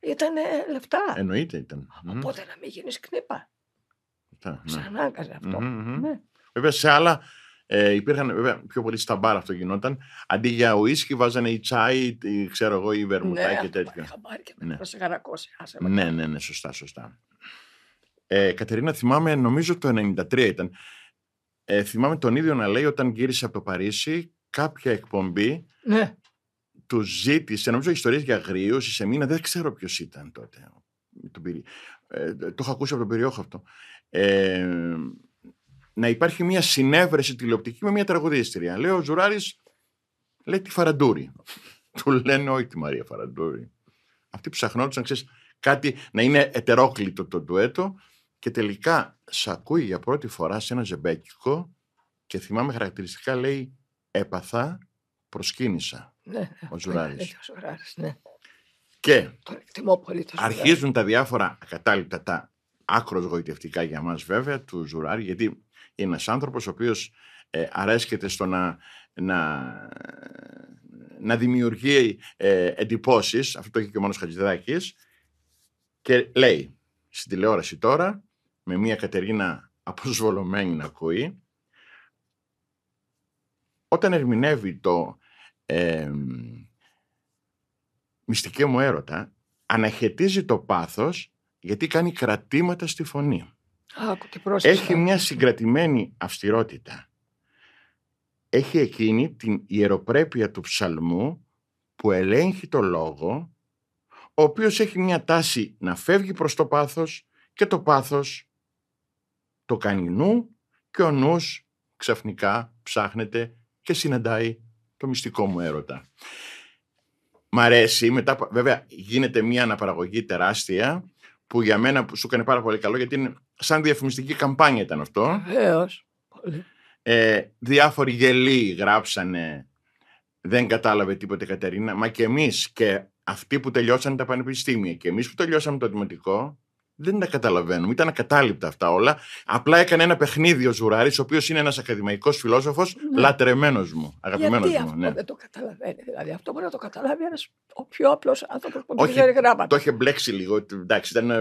Ήταν λεφτά. Εννοείται ήταν. Οπότε mm. να μην γινει κνυπα κνήπα. Ναι. Ξανάγκαζε αυτό. Mm-hmm. Ναι. Βέβαια σε άλλα ε, υπήρχαν βέβαια, πιο πολύ στα μπάρα αυτό γινόταν. Αντί για ουίσκι βάζανε η τσάι, η, ξέρω εγώ, η βερμουτά ναι, και τέτοια. Είχα πάρει και ναι. ναι, ναι, ναι, σωστά, σωστά. Ε, Κατερίνα, θυμάμαι, νομίζω το 1993 ήταν. Ε, θυμάμαι τον ίδιο να λέει όταν γύρισε από το Παρίσι κάποια εκπομπή ναι. του ζήτησε, νομίζω ιστορίες για ή σε μήνα, δεν ξέρω ποιος ήταν τότε. Το, ε, το είχα ακούσει από τον περιόχο αυτό. Ε, να υπάρχει μια συνέβρεση τηλεοπτική με μια τραγουδίστρια. Λέει ο Ζουράρης, λέει τη Φαραντούρη. <laughs> Του λένε όχι τη Μαρία Φαραντούρη. Αυτοί ψαχνόντουσαν, ξέρεις, κάτι να είναι ετερόκλητο το ντουέτο. Και τελικά σ' ακούει για πρώτη φορά σε ένα ζεμπέκικο και θυμάμαι χαρακτηριστικά λέει έπαθα, προσκύνησα ναι, ο Ζουράρης. Ναι, ναι. Και πολύ το αρχίζουν τα διάφορα ακατάλληλα τα άκρος γοητευτικά για μας βέβαια του Ζουράρη γιατί ένας άνθρωπος άνθρωπος ο οποίος ε, αρέσκεται στο να, να, να δημιουργεί ε, αυτό το έχει και ο Μόνο και λέει στην τηλεόραση τώρα, με μια Κατερίνα αποσβολωμένη να ακούει, όταν ερμηνεύει το ε, μυστική μου έρωτα, αναχαιτίζει το πάθος γιατί κάνει κρατήματα στη φωνή. Έχει μια συγκρατημένη αυστηρότητα. Έχει εκείνη την ιεροπρέπεια του ψαλμού που ελέγχει το λόγο, ο οποίος έχει μια τάση να φεύγει προς το πάθος και το πάθος το κάνει νου και ο νους ξαφνικά ψάχνεται και συναντάει το μυστικό μου έρωτα. Μ' αρέσει, μετά, βέβαια γίνεται μια αναπαραγωγή τεράστια που για μένα σου έκανε πάρα πολύ καλό γιατί είναι σαν διαφημιστική καμπάνια ήταν αυτό. Βεβαίως. Ε, διάφοροι γελοί γράψανε δεν κατάλαβε τίποτα η Κατερίνα, μα και εμείς και αυτοί που τελειώσαν τα πανεπιστήμια και εμείς που τελειώσαμε το δημοτικό δεν τα καταλαβαίνουμε. Ήταν ακατάληπτα αυτά όλα. Απλά έκανε ένα παιχνίδι ο Ζουράρης, ο οποίος είναι ένας ακαδημαϊκός φιλόσοφος, ναι. λατρεμένος μου, αγαπημένος μου. Αυτό ναι. δεν το καταλαβαίνει. Δηλαδή, αυτό μπορεί να το καταλάβει ένας ο πιο απλός άνθρωπος που δεν ξέρει γράμματα. Το είχε μπλέξει λίγο. Εντάξει, ήταν. Ε,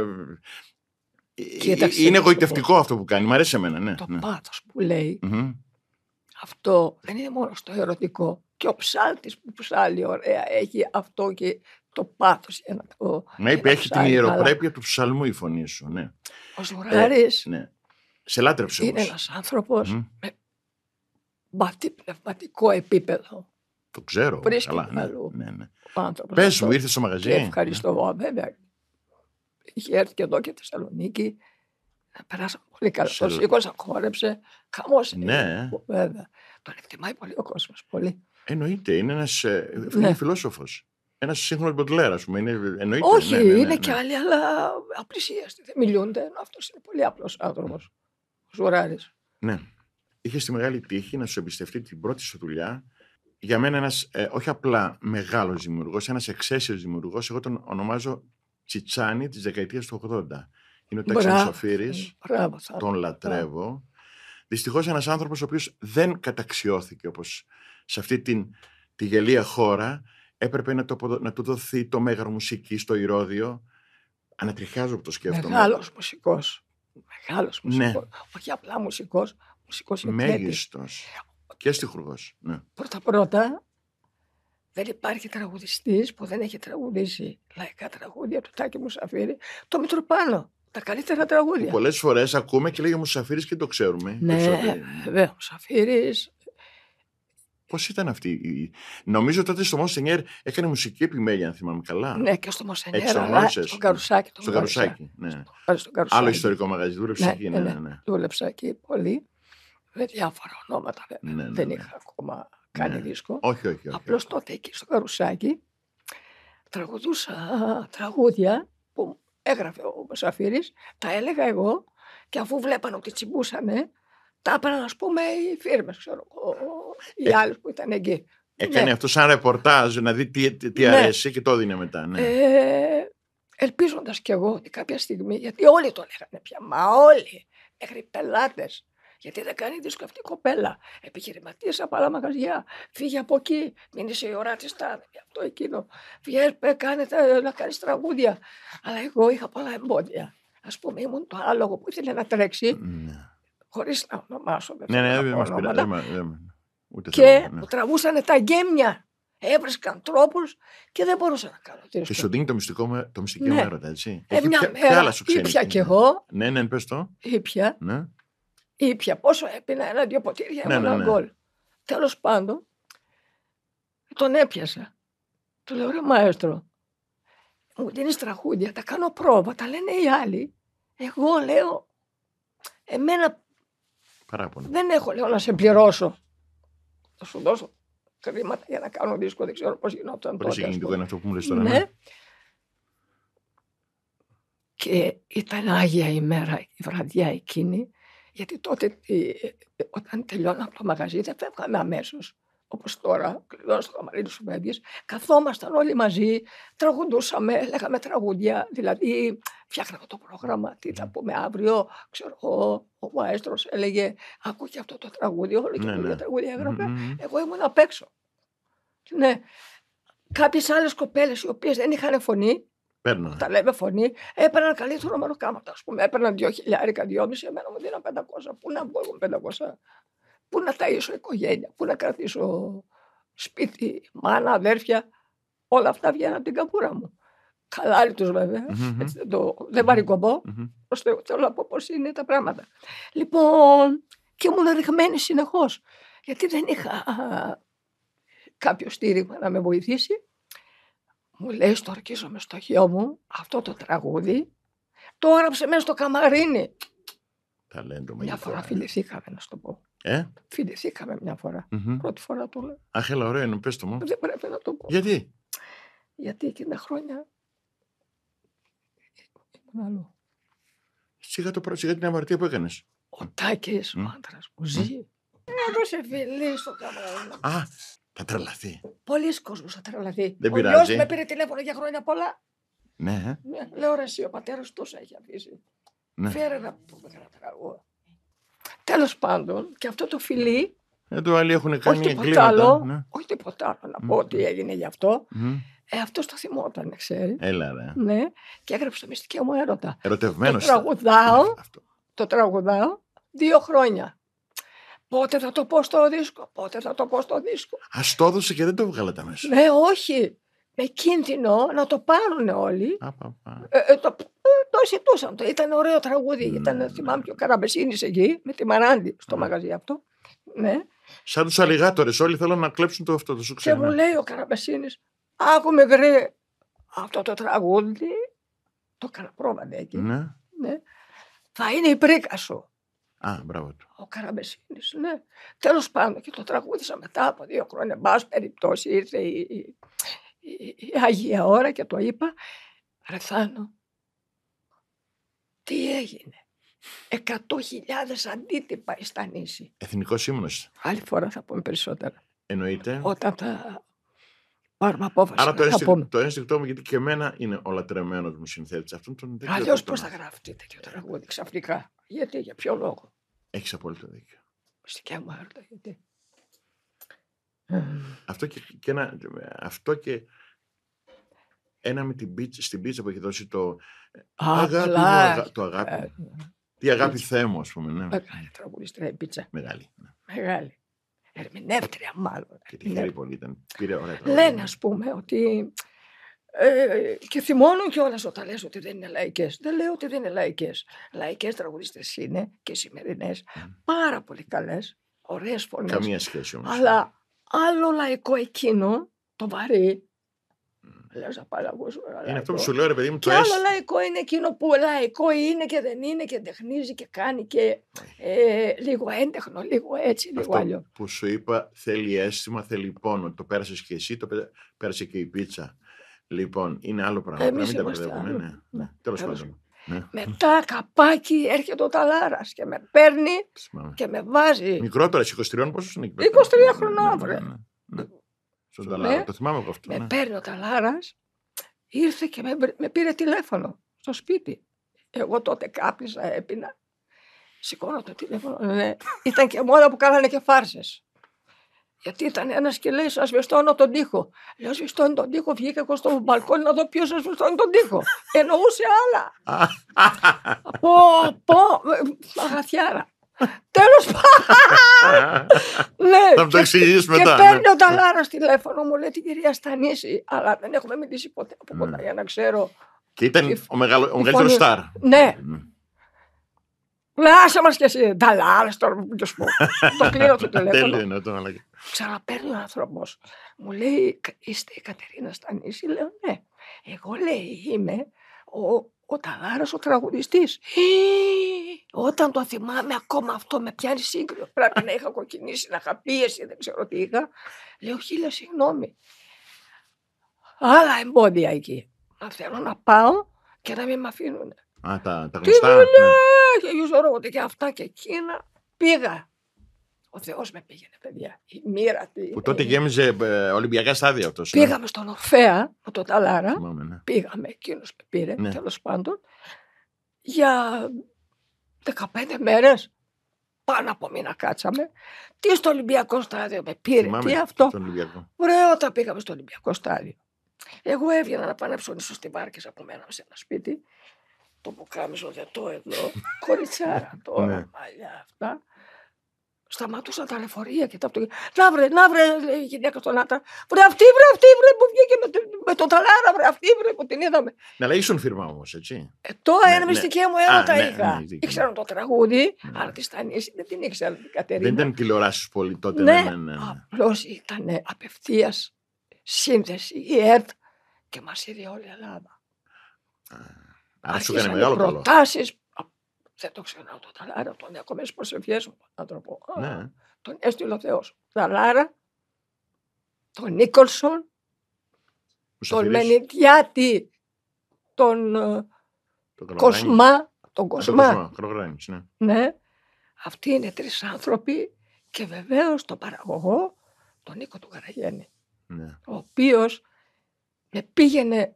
ε, είναι εγωιτευτικό αυτό που κάνει. Μ' αρέσει εμένα, ναι. Το ναι. πάθος που λεει Αυτό δεν είναι μόνο στο ερωτικό. Και ο ψάλτης που ψάλει, ωραία, έχει αυτό και το πάθος για να το. Ναι, είπε, έχει την ιεροπρέπεια του ψαλμού η φωνή σου. Ναι. Ο Ζουράρη. Ε, ναι. Σε λάτρεψε Είναι ένας άνθρωπος mm. με βαθύ πνευματικό επίπεδο. Το ξέρω. Βρίσκεται καλά, Ναι, ναι, ναι. Πε μου, ήρθε στο μαγαζί. Και ευχαριστώ, ναι. βέβαια. Είχε έρθει και εδώ και Θεσσαλονίκη. Ε, περάσαμε πολύ καλά. Σε... Το σήκωσα, χόρεψε. Χαμός είναι. Ναι. Βέβαια. Τον εκτιμάει πολύ ο κόσμος. Πολύ. Εννοείται, είναι ένας ε, ναι. φιλόσοφος ένας σύγχρονος μποντλέρα, ας πούμε. Είναι, εννοείται, Όχι, ναι, ναι, ναι, είναι και άλλοι, αλλά απλησίαστοι. Δεν μιλούνται. Αυτός είναι πολύ απλός άνθρωπος. Ο Ναι. Είχε τη μεγάλη τύχη να σου εμπιστευτεί την πρώτη σου δουλειά. Για μένα, ένας ε, όχι απλά μεγάλος δημιουργός, ένας εξαίσιος δημιουργός. Εγώ τον ονομάζω Τσιτσάνι της δεκαετίας του 80. Είναι ο Τάξιν Σοφίρη. Τον λατρεύω. Δυστυχώς ένας άνθρωπος ο οποίος δεν καταξιώθηκε όπως σε αυτή την, τη γελία χώρα έπρεπε να, το, να του δοθεί το μέγαρο μουσική στο Ηρόδιο. Ανατριχιάζω από το σκέφτομαι. Μεγάλος μουσικός. Μεγάλος μουσικό. Ναι. Όχι απλά μουσικός, μουσικός Μέγιστο. Και στιχουργός. Ναι. Πρώτα-πρώτα, δεν υπάρχει τραγουδιστής που δεν έχει τραγουδήσει λαϊκά τραγούδια του Τάκη Μουσαφίρη, το Μητροπάνο. Τα καλύτερα τραγούδια. Πολλές φορές ακούμε και λέγει Μουσαφίρης και το ξέρουμε. Ναι, βέβαια. Μουσαφίρης, Πώς ήταν αυτή. η... Νομίζω τότε στο Μονσενιέρ έκανε μουσική επιμέλεια, αν θυμάμαι καλά. Ναι, και στο Μονσενιέρ. Στον Καρουσάκι. Στο Καρουσάκι. Ναι. Στο Άλλο ιστορικό μαγαζί. Δούλεψα ναι, εκεί. Ναι ναι, ναι, ναι, ναι. Δούλεψα εκεί πολύ. Με διάφορα ονόματα βέβαια. Ναι, Δεν είχα ακόμα κάνει δίσκο. Όχι, όχι. όχι Απλώς τότε εκεί στο Καρουσάκι τραγουδούσα τραγούδια που έγραφε ο Μασαφίρη, τα έλεγα εγώ και αφού βλέπαν ότι τσιμπούσαμε τα έπαιρναν, ας πούμε, οι φίρμες, ξέρω εγώ οι ε, άλλοι που ήταν εκεί. Έκανε ναι. αυτό σαν ρεπορτάζ να δηλαδή δει τι, τι, τι ναι. αρέσει και το έδινε μετά. Ναι. Ε, κι εγώ ότι κάποια στιγμή, γιατί όλοι το λέγανε πια, μα όλοι, μέχρι πελάτες, γιατί δεν κάνει δίσκο αυτή η κοπέλα. Επιχειρηματίες από άλλα μαγαζιά. Φύγει από εκεί. Μην είσαι η ώρα της τάδε. Αυτό εκείνο. Βγαίνει ε, να κάνεις τραγούδια. Αλλά εγώ είχα πολλά εμπόδια. Ας πούμε, ήμουν το άλογο που ήθελε να τρέξει. Ναι. Χωρίς να ονομάσω. Ναι, ναι, δεν μας πειράζει. Ούτε και ναι. τα γέμια. Έβρισκαν τρόπους και δεν μπορούσα να κάνω. Και σου δίνει το μυστικό με, το μυστικό ναι. έρωτα, έτσι. Ε, ήπια κι εγώ. Ναι, ναι, πες το. Ήπια. Ναι. Ήπια. Πόσο έπινα, ένα-δυο ποτήρια, ναι, ένα ναι, γκολ. Τέλος πάντων, τον έπιασα. Του λέω, ρε μαέστρο, μου δίνεις τραγούδια, τα κάνω πρόβα, τα λένε οι άλλοι. Εγώ λέω, εμένα δεν έχω λέω να σε πληρώσω θα σου δώσω χρήματα για να κάνω δίσκο. Δεν ξέρω πώς γινόταν τότε. Πώ αυτό που μου λες τώρα. Ναι. ναι. Και ήταν άγια η μέρα, η βραδιά εκείνη, γιατί τότε ε, ε, όταν τελειώνω από το μαγαζί δεν φεύγαμε αμέσως. Όπως τώρα, κλειδώνω στο καμαρί τους Σουβέγγι, καθόμασταν όλοι μαζί, τραγουδούσαμε, λέγαμε τραγούδια. Δηλαδή, φτιάχνα το πρόγραμμα, τι θα ναι. πούμε αύριο. Ξέρω εγώ, ο μαέστρος έλεγε, Ακού και αυτό το τραγούδι, όλο και το ναι. ναι. τραγούδι Εγώ ήμουν απ' έξω. Ναι. Κάποιες άλλες κοπέλες οι οποίες δεν είχαν φωνή, Παίρνω. Τα λέμε φωνή. Έπαιρναν καλύτερο μεροκάματα. Ας πούμε, έπαιρναν δύο χιλιάρικα, δυόμιση. Εμένα μου δίναν 500. Πού να εγώ 500. Πού να ταΐσω οικογένεια. Πού να κρατήσω σπίτι, μάνα, αδέρφια. Όλα αυτά βγαίνουν από την καμπούρα μου άλλοι τους βεβαια δεν, πάρει κομπό. Θέλω, να πω πώς είναι τα πράγματα. Λοιπόν, και ήμουν ρηγμένη συνεχώς. Γιατί δεν είχα κάποιο στήριγμα να με βοηθήσει. Μου λέει στο με στο χιό μου αυτό το τραγούδι. Το έγραψε μέσα στο καμαρίνι. Ταλέντο Μια φορά ε. φιληθήκαμε, να σου το πω. Ε? Φιληθήκαμε μια φορα mm-hmm. Πρώτη φορά το λέω. Αχ, έλα, ωραίο είναι, πες το μου. Δεν πρέπει να το πω. Γιατί? Γιατί εκείνα χρόνια τον άλλο. Σιγά, το, σιγά την αμαρτία που έκανες. Ο Τάκης, mm. ο άντρα που ζει. Να το φίλη φιλί στο καμπρέλο. Α, θα τρελαθεί. Πολλοί κόσμοι θα τρελαθεί. Δεν ο πειράζει. με πήρε τηλέφωνο για χρόνια πολλά. Ναι. Ε. ναι λέω ρε, εσύ, ο πατέρας τόσα έχει αφήσει. Ναι. Φέρε να πούμε ένα τραγούδι. Τέλος πάντων, και αυτό το φιλί. Εδώ άλλοι έχουν κάνει εγκλήματα. Ναι. Όχι τίποτα άλλο να πω ότι έγινε γι' αυτό. Mm. Ε, αυτός το θυμόταν, ξέρεις. Έλα, ρε. Ναι, και έγραψε το μυστικό μου έρωτα. Ερωτευμένος. Το τραγουδάω. Ναι, το τραγουδάω δύο χρόνια. Πότε θα το πω στο δίσκο, πότε θα το πω στο δίσκο. Ας το έδωσε και δεν το βγάλετε. μέσα. Ναι, όχι. Με κίνδυνο να το πάρουν όλοι. Α, πα, πα. Ε, ε το, ε, το ζητούσαν. Ήταν ωραίο τραγούδι. Ναι, ήταν, ναι. θυμάμαι, ο καραμπεσίνης εκεί, με τη Μαράντη στο ναι. μαγαζί αυτό. Ναι. Σαν τους ε. αλιγάτορες, όλοι θέλουν να κλέψουν το αυτό το σου Και μου λέει ο Καραμπεσίνης, Άκουμε γρή αυτό το τραγούδι, το καλαπρόβανε εκεί. Ναι. ναι. Θα είναι η πρίκα σου. Α, μπράβο του. Ο Καραμπεσίνης, ναι. Τέλος πάντων και το τραγούδισα μετά από δύο χρόνια. Μπας περιπτώσει ήρθε η, η, η, η Αγία ώρα και το είπα. Ρε τι έγινε. Εκατό χιλιάδες αντίτυπα τα νήσι. Εθνικός ύμνος. Άλλη φορά θα πούμε περισσότερα. Εννοείται. Όταν θα πάρουμε απόφαση. Άρα το, ένστικ, ένστικτό μου, γιατί και εμένα είναι ο λατρεμένο μου συνθέτης αυτόν τον Αλλιώ πώς θα γράφετε τέτοιο τραγούδι ξαφνικά. Γιατί, για ποιο λόγο. Έχεις απόλυτο δίκιο. Μυστικά μου άρτα, γιατί. Αυτό και, και ένα, αυτό και ένα με την πίτσα, στην πίτσα που έχει δώσει το αγάπη, αγα, το αγάπη. Ε, ε, ε, τι αγάπη θέμω, ας πούμε. Ναι. Μεγάλη τραγουδίστρια η πίτσα. Μεγάλη. Ναι. Μεγάλη ερμηνεύτρια μάλλον. Και Λένε ας πούμε ότι ε, και θυμώνουν κιόλας όταν λες ότι δεν είναι λαϊκές. Δεν λέω ότι δεν είναι λαϊκές. Λαϊκές τραγουδίστες είναι και σημερινές. Πάρα πολύ καλές. Ωραίες φωνές. Καμία σχέση όμως. Αλλά άλλο λαϊκό εκείνο, το βαρύ, Λέω Είναι αυτό που σου λέω, ρε παιδί μου, το Και άλλο λαϊκό είναι εκείνο που λαϊκό είναι και δεν είναι και τεχνίζει και κάνει και ναι. ε, λίγο έντεχνο, λίγο έτσι, λίγο αυτό άλλο. Που σου είπα θέλει αίσθημα, θέλει πόνο. Το πέρασες και εσύ, το πέρασε και η πίτσα. Λοιπόν, είναι άλλο πράγμα. Εμείς να μην τα μπερδεύουμε. Ναι. ναι. ναι Τέλος πάντων. Ναι. Μετά καπάκι έρχεται ο Ταλάρας και με παίρνει και με βάζει. στι 23 πόσο είναι εκεί 23 χρονών, ναι, ναι στον Ταλάρα, το θυμάμαι αυτό. Με ναι. παίρνει ο Ταλάρας, ήρθε και με, πήρε τηλέφωνο στο σπίτι. Εγώ τότε κάπνισα έπινα. Σηκώνω το τηλέφωνο. ήταν και μόνο που κάνανε και φάρσες. Γιατί ήταν ένας και λέει: Σας βεστώνω τον τοίχο. Λέω: Σβεστώνει τον τοίχο. Βγήκα εγώ στο μπαλκόνι να δω ποιος σας βεστώνει τον τοίχο. Εννοούσε άλλα. πω, πω, μαγαθιάρα. Τέλος πάντων. Θα το ναι, εξηγήσεις μετά. Και ναι. παίρνει ο Ταλάρο τηλέφωνο, μου λέει την κυρία Στανίση, αλλά δεν έχουμε μιλήσει ποτέ από κοντά ναι. για να ξέρω. Και ήταν ο, μεγαλύτερο στάρ. Ναι. Λάσε μας και εσύ. Ταλάρο, τώρα που το Το κλείνω το <laughs> τηλέφωνο. Ξαναπαίρνει ο άνθρωπος. Μου λέει, Είστε η Κατερίνα Στανίση. Λέω, Ναι. Εγώ λέει, είμαι ο ο Ταβάρος ο τραγουδιστής. Ε, όταν το θυμάμαι ακόμα αυτό με πιάνει σύγκριο. Πρέπει να είχα κοκκινήσει, να είχα πίεση, δεν ξέρω τι είχα. Λέω χίλια συγγνώμη. Άλλα εμπόδια εκεί. να θέλω να πάω και να μην με αφήνουν. Α, τα, τα γνωστά. Τι δουλειά, ναι. και αυτά και εκείνα. Πήγα ο Θεός με πήγαινε, παιδιά. Η μοίρα τη. Που τότε γέμιζε ε, Ολυμπιακά στάδια αυτός. Ε. Πήγαμε στον Ορφαία από τον Ταλάρα. ναι. Πήγαμε, εκείνος με πήρε, ναι. τέλος πάντων. Για 15 μέρες πάνω από μήνα κάτσαμε. Τι στο Ολυμπιακό στάδιο με πήρε, Θυμάμαι, τι αυτό. Ωραία, όταν πήγαμε στο Ολυμπιακό στάδιο. Εγώ έβγαινα να πάνε ψωνίσω στη βάρκες από μένα σε ένα σπίτι. Το ο δετό εδώ, <laughs> κοριτσάρα τώρα, ναι. μαλλιά αυτά σταματούσαν τα λεωφορεία και τα αυτοκίνητα. Να βρε, να βρε, λέει η γυναίκα στον άντρα. Βρε αυτή, βρε αυτή, βρε που βγήκε με, με το ταλάρα, βρε αυτή, βρε που την είδαμε. Να λέει ήσουν φίρμα όμως, έτσι. Ε, τώρα ναι, ερμηστική ναι. μου έρωτα ναι, είχα. Ναι, ναι, ναι. Ήξεραν το τραγούδι, ναι. αλλά τη Τανίση δεν την ήξερα, την Κατερίνα. Δεν ήταν τηλεοράσεις πολύ τότε. Ναι, ναι, ναι, ναι. απλώς ήταν απευθείας σύνδεση η ΕΡΤ και μας είδε όλη η Ελλάδα. Άρα σου έκανε μεγάλο καλό. Δεν το ξέρω τον Ταλάρα, τον έχω μέσα προσευχές μου, τον πω. Ναι. Τον έστειλε ο Θεός. Ταλάρα, τον Νίκολσον, τον Μενιτιάτη, ε, τον, τον Κοσμά. Τον Κοσμά. ναι. ναι. Αυτοί είναι τρεις άνθρωποι και βεβαίως τον παραγωγό, τον Νίκο του Καραγέννη. Ναι. Ο οποίος με πήγαινε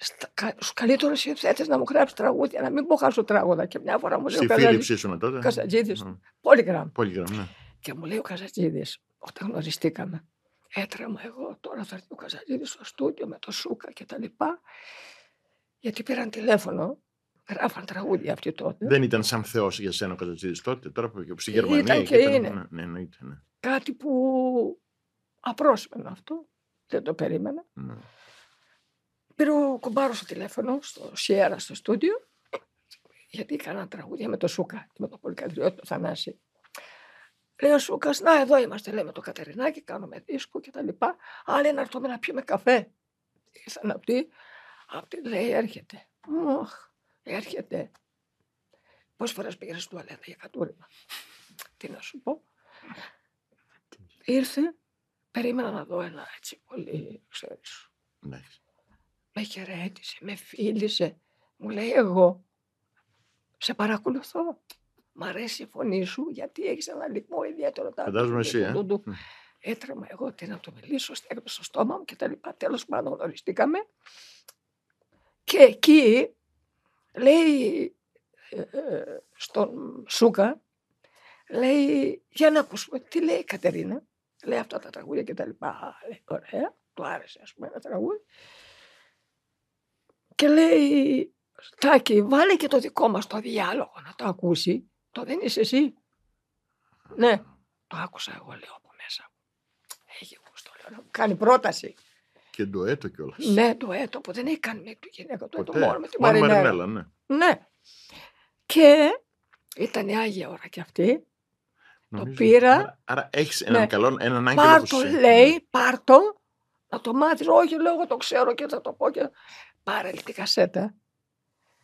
στου καλύτερου συνθέτε να μου γράψεις τραγούδια, να μην πω χάσω τραγούδα. Και μια φορά μου λέει. Στη Φίλιψη πολύ τότε. Καζατζίδης. Mm. ναι. Και μου λέει ο Καζατζίδης, όταν γνωριστήκαμε, έτρε μου εγώ, τώρα θα έρθει ο Καζατζίδης στο στούντιο με το Σούκα και τα λοιπά. Γιατί πήραν τηλέφωνο, γράφαν τραγούδια αυτοί τότε. Δεν ήταν σαν θεός για σένα ο Καζατζίδης τότε, τώρα που στη Γερμανία. Ήταν και, ήταν, είναι. Ναι, ναι, ναι. Κάτι που απρόσμενο αυτό, δεν το περίμενα. Ναι πήρε ο κουμπάρο στο τηλέφωνο, στο Σιέρα, στο στούντιο, γιατί έκανα τραγούδια με το Σούκα και με το Πολυκατριώτη, το Θανάση. Λέει ο Σούκας, Να, εδώ είμαστε, λέμε το Κατερινάκι, κάνουμε δίσκο και τα λοιπά. Άλλοι να έρθουμε να πιούμε καφέ. Ήρθαν αυτοί, αυτή λέει, έρχεται. Μοχ, έρχεται. Πόσες φορές πήγε στο τουαλέτα για κατούριμα. Τι να σου πω. Ήρθε, περίμενα να δω ένα έτσι πολύ, ξέρεις. Ναι με χαιρέτησε, με φίλησε. Μου λέει εγώ, σε παρακολουθώ. Μ' αρέσει η φωνή σου γιατί έχεις ένα λοιπό ιδιαίτερο. Φαντάζομαι εσύ, ε. Έτρεμα εγώ τι να το μιλήσω, στέκομαι στο στόμα μου και τα λοιπά. Τέλος πάντων γνωριστήκαμε. Και εκεί λέει ε, ε, στον Σούκα, λέει για να ακούσουμε τι λέει η Κατερίνα. Λέει αυτά τα τραγούδια και τα λοιπά. Λέει, ωραία, του άρεσε ας πούμε ένα τραγούδι και λέει «Στάκη, βάλε και το δικό μας το διάλογο να το ακούσει, το δεν είσαι εσύ». Ναι, το άκουσα εγώ λέω από μέσα. Έχει λέω, να μου κάνει πρόταση. Και το έτο κιόλας. Ναι, το έτο που δεν έχει κάνει τη γυναίκα του. έτο μόνο με τη Μαρινέλα. ναι. ναι. Και ήταν η Άγια ώρα κι αυτή. το πήρα. Άρα, έχεις έναν ναι. καλό, έναν άγγελο. Πάρτο, λέει, ναι. πάρτο. Να το μάθεις. Όχι, λέω, εγώ το ξέρω και θα το πω. Και τη κασέτα.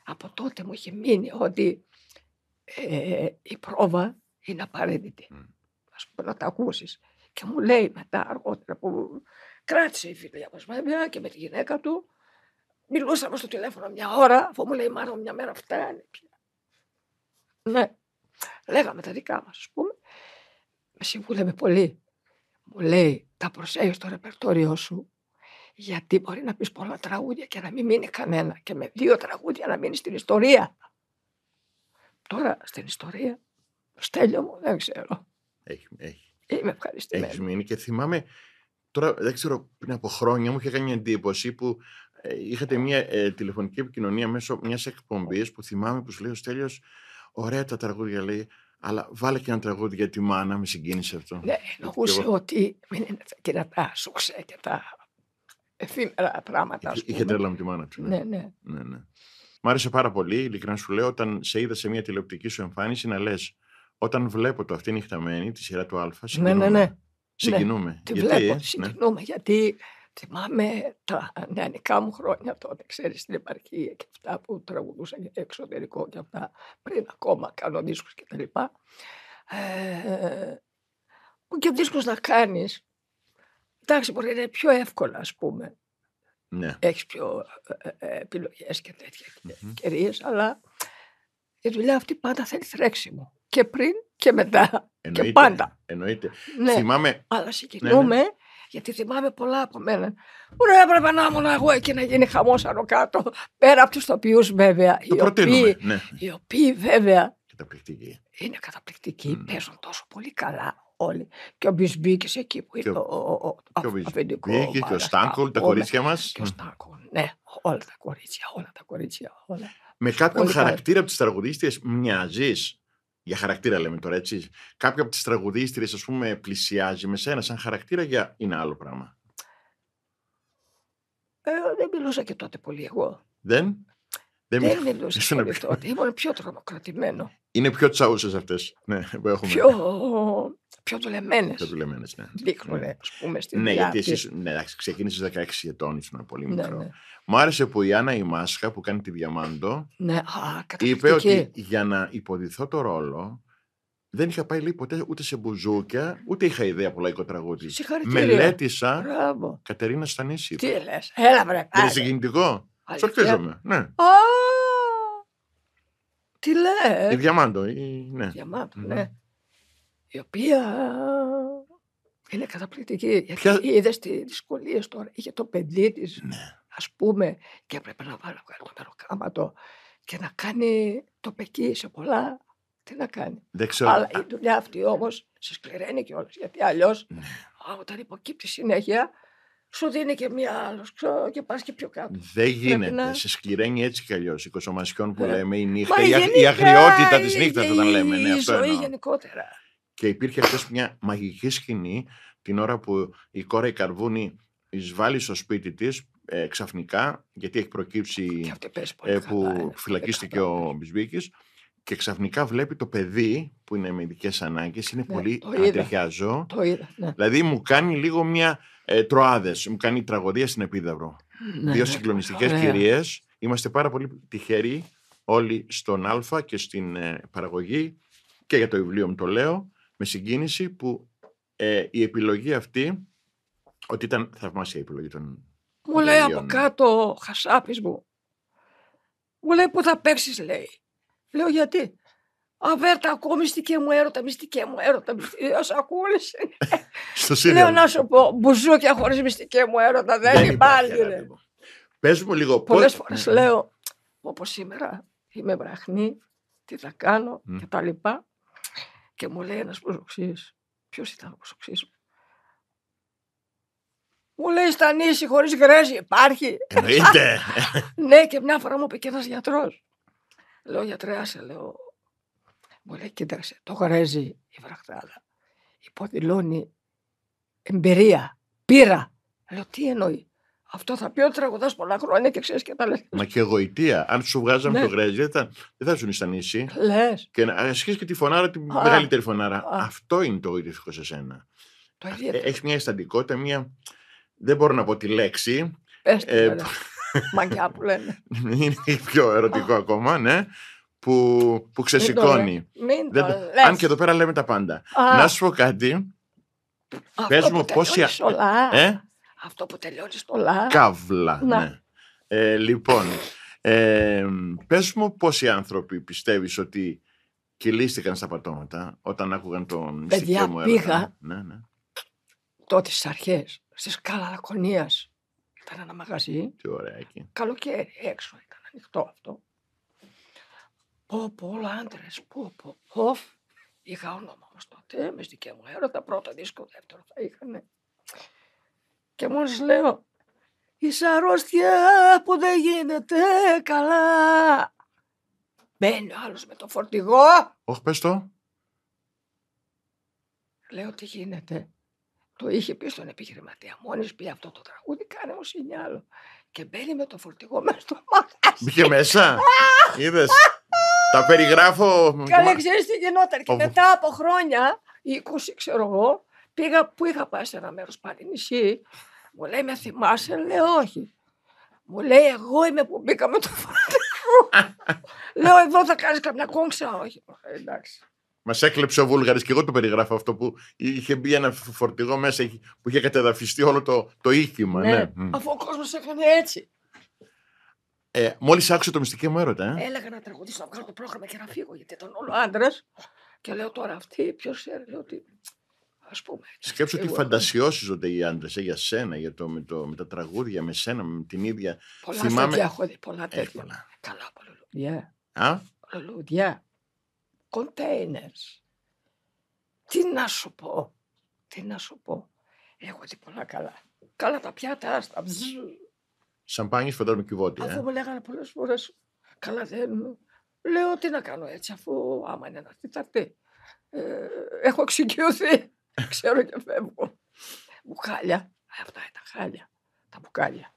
Από τότε μου είχε μείνει ότι ε, η πρόβα είναι απαραίτητη. Mm. Ας πούμε να τα ακούσεις. Και μου λέει μετά αργότερα που κράτησε η φίλη μας βέβαια και με τη γυναίκα του. Μιλούσαμε στο τηλέφωνο μια ώρα, αφού μου λέει μάλλον μια μέρα φτάνει πια. Ναι, λέγαμε τα δικά μας ας πούμε. Με συμβούλευε πολύ. Μου λέει τα προσέγγιση στο ρεπερτόριό σου γιατί μπορεί να πεις πολλά τραγούδια και να μην μείνει κανένα. Και με δύο τραγούδια να μείνεις στην ιστορία. Τώρα στην ιστορία, στέλιο μου, δεν ξέρω. Έχει, έχει. Είμαι ευχαριστημένη. Έχεις μείνει και θυμάμαι. Τώρα δεν ξέρω πριν από χρόνια μου είχε κάνει εντύπωση που ε, είχατε ε. μια ε, τηλεφωνική επικοινωνία μέσω μιας εκπομπής που θυμάμαι που σου λέει ο Στέλιος, ωραία τα τραγούδια λέει, αλλά βάλε και ένα τραγούδι για τη μάνα, με συγκίνησε αυτό. Ναι, εννοούσε ότι μην είναι τα σουξέ και τα εφήμερα πράγματα. Είχε, είχε με τη μάνα του. Ναι. Ναι, ναι. ναι, ναι. Μ' άρεσε πάρα πολύ, ειλικρινά σου λέω, όταν σε είδα σε μια τηλεοπτική σου εμφάνιση να λες. Όταν βλέπω το αυτή νυχταμένη, τη σειρά του Α, συγκινούμε. Ναι, ναι, ναι. Συγκινούμε. Ναι, γιατί, βλέπω, συγκινούμε, γιατί θυμάμαι τα νεανικά μου χρόνια τότε, ξέρεις την επαρχία και αυτά που τραγουδούσαν εξωτερικό και αυτά, πριν ακόμα κάνω δίσκους κτλ. τα λοιπά. Ε, και να κάνεις, Εντάξει, μπορεί να είναι πιο εύκολα, ας πούμε. Ναι. Έχεις πιο ε, ε, ε, επιλογές και τέτοια mm-hmm. αλλά η δουλειά αυτή πάντα θέλει θρέξιμο. Και πριν και μετά. Εννοείται, και πάντα. Εννοείται. Ναι. Θυμάμαι... Αλλά συγκινούμε, ναι, ναι. γιατί θυμάμαι πολλά από μένα. που έπρεπε να ήμουν εγώ εκεί να γίνει χαμός άνω κάτω. Πέρα από τους τοπιού, βέβαια. Το οι, οποίοι, ναι. οι οποίοι, βέβαια. Καταπληκτικοί. Είναι καταπληκτικοί, mm. παίζουν τόσο πολύ καλά όλοι. Και ο Μπισμπίκη εκεί που είναι ο, ο, ο, και ο Στάνκολ, τα κορίτσια μας. Και ο Στάνκολ, ναι, όλα τα κορίτσια, όλα τα κορίτσια. Με κάποιον χαρακτήρα από τις τραγουδίστρε μοιάζεις. Για χαρακτήρα λέμε τώρα έτσι. κάποια από τις τραγουδίστρε, ας πούμε, πλησιάζει με σένα σαν χαρακτήρα για είναι άλλο πράγμα. Ε, δεν μιλούσα και τότε πολύ εγώ. Δεν. Δεν, δεν μιλούσα και τότε. Ήμουν πιο τρομοκρατημένο. Είναι πιο τσαούσες αυτές ναι, που έχουμε. Πιο, πιο δουλεμένες. Πιο δουλεμένες, ναι. Δείχνουν, ναι. ας πούμε, στην Ναι, διάρκεια. γιατί εσύ ναι, ξεκίνησε 16 ετών, ήσουν πολύ ναι, μικρό. Ναι, ναι. Μου άρεσε που η Άννα η Μάσχα που κάνει τη Διαμάντο. Ναι, α, είπε ότι για να υποδηθώ το ρόλο δεν είχα πάει λέει, ποτέ ούτε σε μπουζούκια, ούτε είχα ιδέα από λαϊκό τραγούδι. Μελέτησα. Μπράβο. Κατερίνα Στανίση. Τι λες, έλα βρε. Είναι συγκινητικό. Σορτίζομαι. Ναι. Oh! Τι λέει, Η Διαμάντο, η... ναι. Διαμάντο, ναι. Mm-hmm. Η οποία είναι καταπληκτική. Γιατί είδες τις δυσκολίες τώρα. Είχε το παιδί της, ναι. ας πούμε, και έπρεπε να βάλει το μεροκάματο και να κάνει το πεκί σε πολλά. Τι να κάνει. Αλλά η δουλειά αυτή όμως σε σκληραίνει κιόλας. Γιατί αλλιώς, ναι. όταν υποκύπτει συνέχεια, σου δίνει και μία άλλος και πας και πιο κάτω. Δεν γίνεται. Σε σκληραίνει έτσι κι αλλιώς. Η που ε, λέμε, η νύχτα, η, γενικά, η αγριότητα της νύχτας όταν λέμε. Ναι, η αυτό ζωή γενικότερα. Και υπήρχε χθες μια μαγική σκηνή την ώρα που η κόρα η Καρβούνη εισβάλλει στο σπίτι της ε, ξαφνικά, γιατί έχει προκύψει. Ε, που ε, φυλακίστηκε ο Μπισμπίκης. Και ξαφνικά βλέπει το παιδί που είναι με ειδικές ανάγκες, είναι ναι, πολύ αντριχιάζο. Το είδα. Ναι. Δηλαδή μου κάνει λίγο μια ε, τροάδες, μου κάνει τραγωδία στην Επίδαυρο. Ναι, Δύο συγκλονιστικέ κυρίες. Είμαστε πάρα πολύ τυχεροί όλοι στον Α και στην ε, παραγωγή και για το βιβλίο μου το λέω με συγκίνηση που ε, η επιλογή αυτή ότι ήταν θαυμάσια η επιλογή των Μου λέει από κάτω ο χασάπης μου μου λέει που θα παίξεις λέει Λέω γιατί. Αβέρτα, ακούω μυστική μου έρωτα, μυστική μου έρωτα. Μυστική... Λέω να σου πω, μπουζούκια χωρίς μυστική μου έρωτα. Δεν, δεν υπάρχει. Πες μου λίγο πώ. Πολλέ φορές λέω, όπω σήμερα είμαι βραχνή, τι θα κάνω mm. και τα λοιπά. Και μου λέει ένας προσοξή. Ποιος ήταν ο προσοξή μου. Μου λέει στα νήσι χωρίς γκρέζι υπάρχει. Εννοείται. <laughs> ναι, και μια φορά μου είπε και ένας γιατρός. Λέω γιατρέ άσε, λέω. Μου λέει, κοίταξε, το γρέζει η βραχτάδα. Υποδηλώνει εμπειρία, πείρα. Λέω, τι εννοεί. Αυτό θα πει ότι τραγουδάς πολλά χρόνια και ξέρεις και τα λες. Μα και εγωιτεία. Αν σου βγάζαμε ναι. το γρέζι, δεν θα, δεν θα σου νιστανίσει. Λες. Και να και τη φωνάρα, τη μεγαλύτερη φωνάρα. Αυτό είναι το ήρθιο σε σένα. Το ε, Έχεις μια αισθαντικότητα, μια. Δεν μπορώ να πω τη λέξη. ε, Μαγκιά που λένε. <laughs> Είναι πιο ερωτικό ακόμα, ναι. Που, που ξεσηκώνει. Μην το, Αν και εδώ πέρα λέμε τα πάντα. Να σου πω κάτι. Πε μου πόση... Ε? Αυτό που τελειώνεις στο λα. Καύλα, ναι. Ε, λοιπόν, ε, πες μου πόσοι άνθρωποι πιστεύεις ότι κυλίστηκαν στα πατώματα όταν άκουγαν τον Παιδιά, πήγα ναι, ναι. τότε στις αρχές, στις λακωνίας ήταν ένα μαγαζί. Τι ωραία εκεί. Καλοκαίρι έξω ήταν ανοιχτό αυτό. Πω πω όλα άντρες, πω πω πω. Είχα όνομα όμως τότε, με στη μου έρωτα, πρώτο δίσκο, δεύτερο θα είχαν. Και μόλις λέω, είσαι αρρώστια που δεν γίνεται καλά. Μπαίνει ο άλλος με το φορτηγό. Όχι πες το. Λέω τι γίνεται. Το είχε πει στον επιχειρηματία. Μόλις πει αυτό το τραγούδι, κάνε μου σινιάλο. Και μπαίνει με το φορτηγό μέσα στο μάτι. Μπήκε μέσα. <laughs> Είδες. Τα περιγράφω. Καλά, ξέρεις τι γινόταν. Και μετά από χρόνια, 20 ξέρω εγώ, πήγα που είχα πάει σε ένα μέρος πάλι νησί. Μου λέει με θυμάσαι, λέω όχι. Μου λέει εγώ είμαι που μπήκα με το φορτηγό. <laughs> λέω εδώ θα κάνεις καμιά κόμξα. Όχι, ε, εντάξει. Μας έκλεψε ο Βούλγαρης και εγώ το περιγράφω αυτό που είχε μπει ένα φορτηγό μέσα που είχε κατεδαφιστεί όλο το, το Ναι. ναι. Αφού ο κόσμος έκανε έτσι. Ε, Μόλις άκουσα το μυστική μου έρωτα. Ε. Έλεγα να τραγουδήσω να βγάλω το πρόγραμμα και να φύγω γιατί ήταν όλο άντρας. Και λέω τώρα αυτή, ποιος ξέρει, λέω ότι. Ας πούμε. Σκέψω ότι οι άντρες ε, για σένα, για το, με, το, με τα τραγούδια, με σένα, με την ίδια. Πολλά Θυμάμαι... τέτοια έχω δει, πολλά ε, τέτοια. Ε, πολλά. Καλά, πολλά. Yeah. Α? Λουλούδια. Containers. Τι να σου πω, τι να σου πω. Έχω δει πολλά καλά. Καλά τα πιάτα, άστα. Σαμπάνι φαντάζομαι κυβότη. Αφού ε? μου λέγανε πολλές φορές, καλά δεν. Λέω τι να κάνω έτσι, αφού άμα είναι να Ε, έχω εξοικειωθεί. <laughs> Ξέρω και φεύγω. Μπουκάλια. Αυτά ήταν χάλια. Τα μπουκάλια.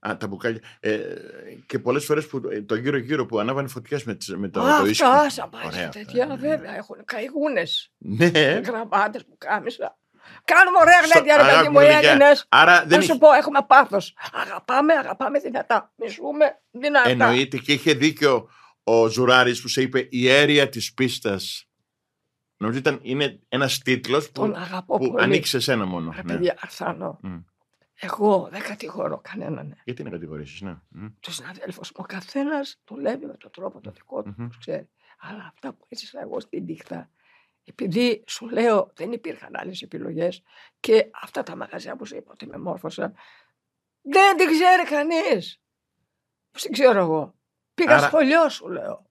Α, τα μπουκάλια. Ε, και πολλές φορές ε, το γύρω-γύρω που ανάβανε φωτιάς με, με το, ίδιο. Αχ, τέτοια, βέβαια. Έχουν καηγούνες. Ναι. Γραμμάτες που κάμισα. Κάνουμε ωραία γλέντια, ρε παιδί μου, οι ε, Έλληνες. Άρα δεν. σου πω, έχουμε πάθος. Αγαπάμε, αγαπάμε δυνατά. Μισούμε δυνατά. Εννοείται και είχε δίκιο ο Ζουράρης που σε είπε Η αίρια της πίστας. Νομίζω ότι είναι ένας τίτλος που, που, ανοίξει ανήκει σε μόνο. Ρε ναι. παιδιά, Mm. Εγώ δεν κατηγορώ κανέναν. Ναι. Γιατί να κατηγορήσεις, ναι. Τους συναδέλφους μου, ο καθένας δουλεύει με τον τρόπο το δικό του, mm-hmm. ξέρει. Αλλά αυτά που έζησα εγώ στην νύχτα, επειδή σου λέω δεν υπήρχαν άλλες επιλογές και αυτά τα μαγαζιά που σου είπα ότι με μόρφωσα, δεν την ξέρει κανείς. Πώς την ξέρω εγώ. Πήγα Άρα... σου λέω.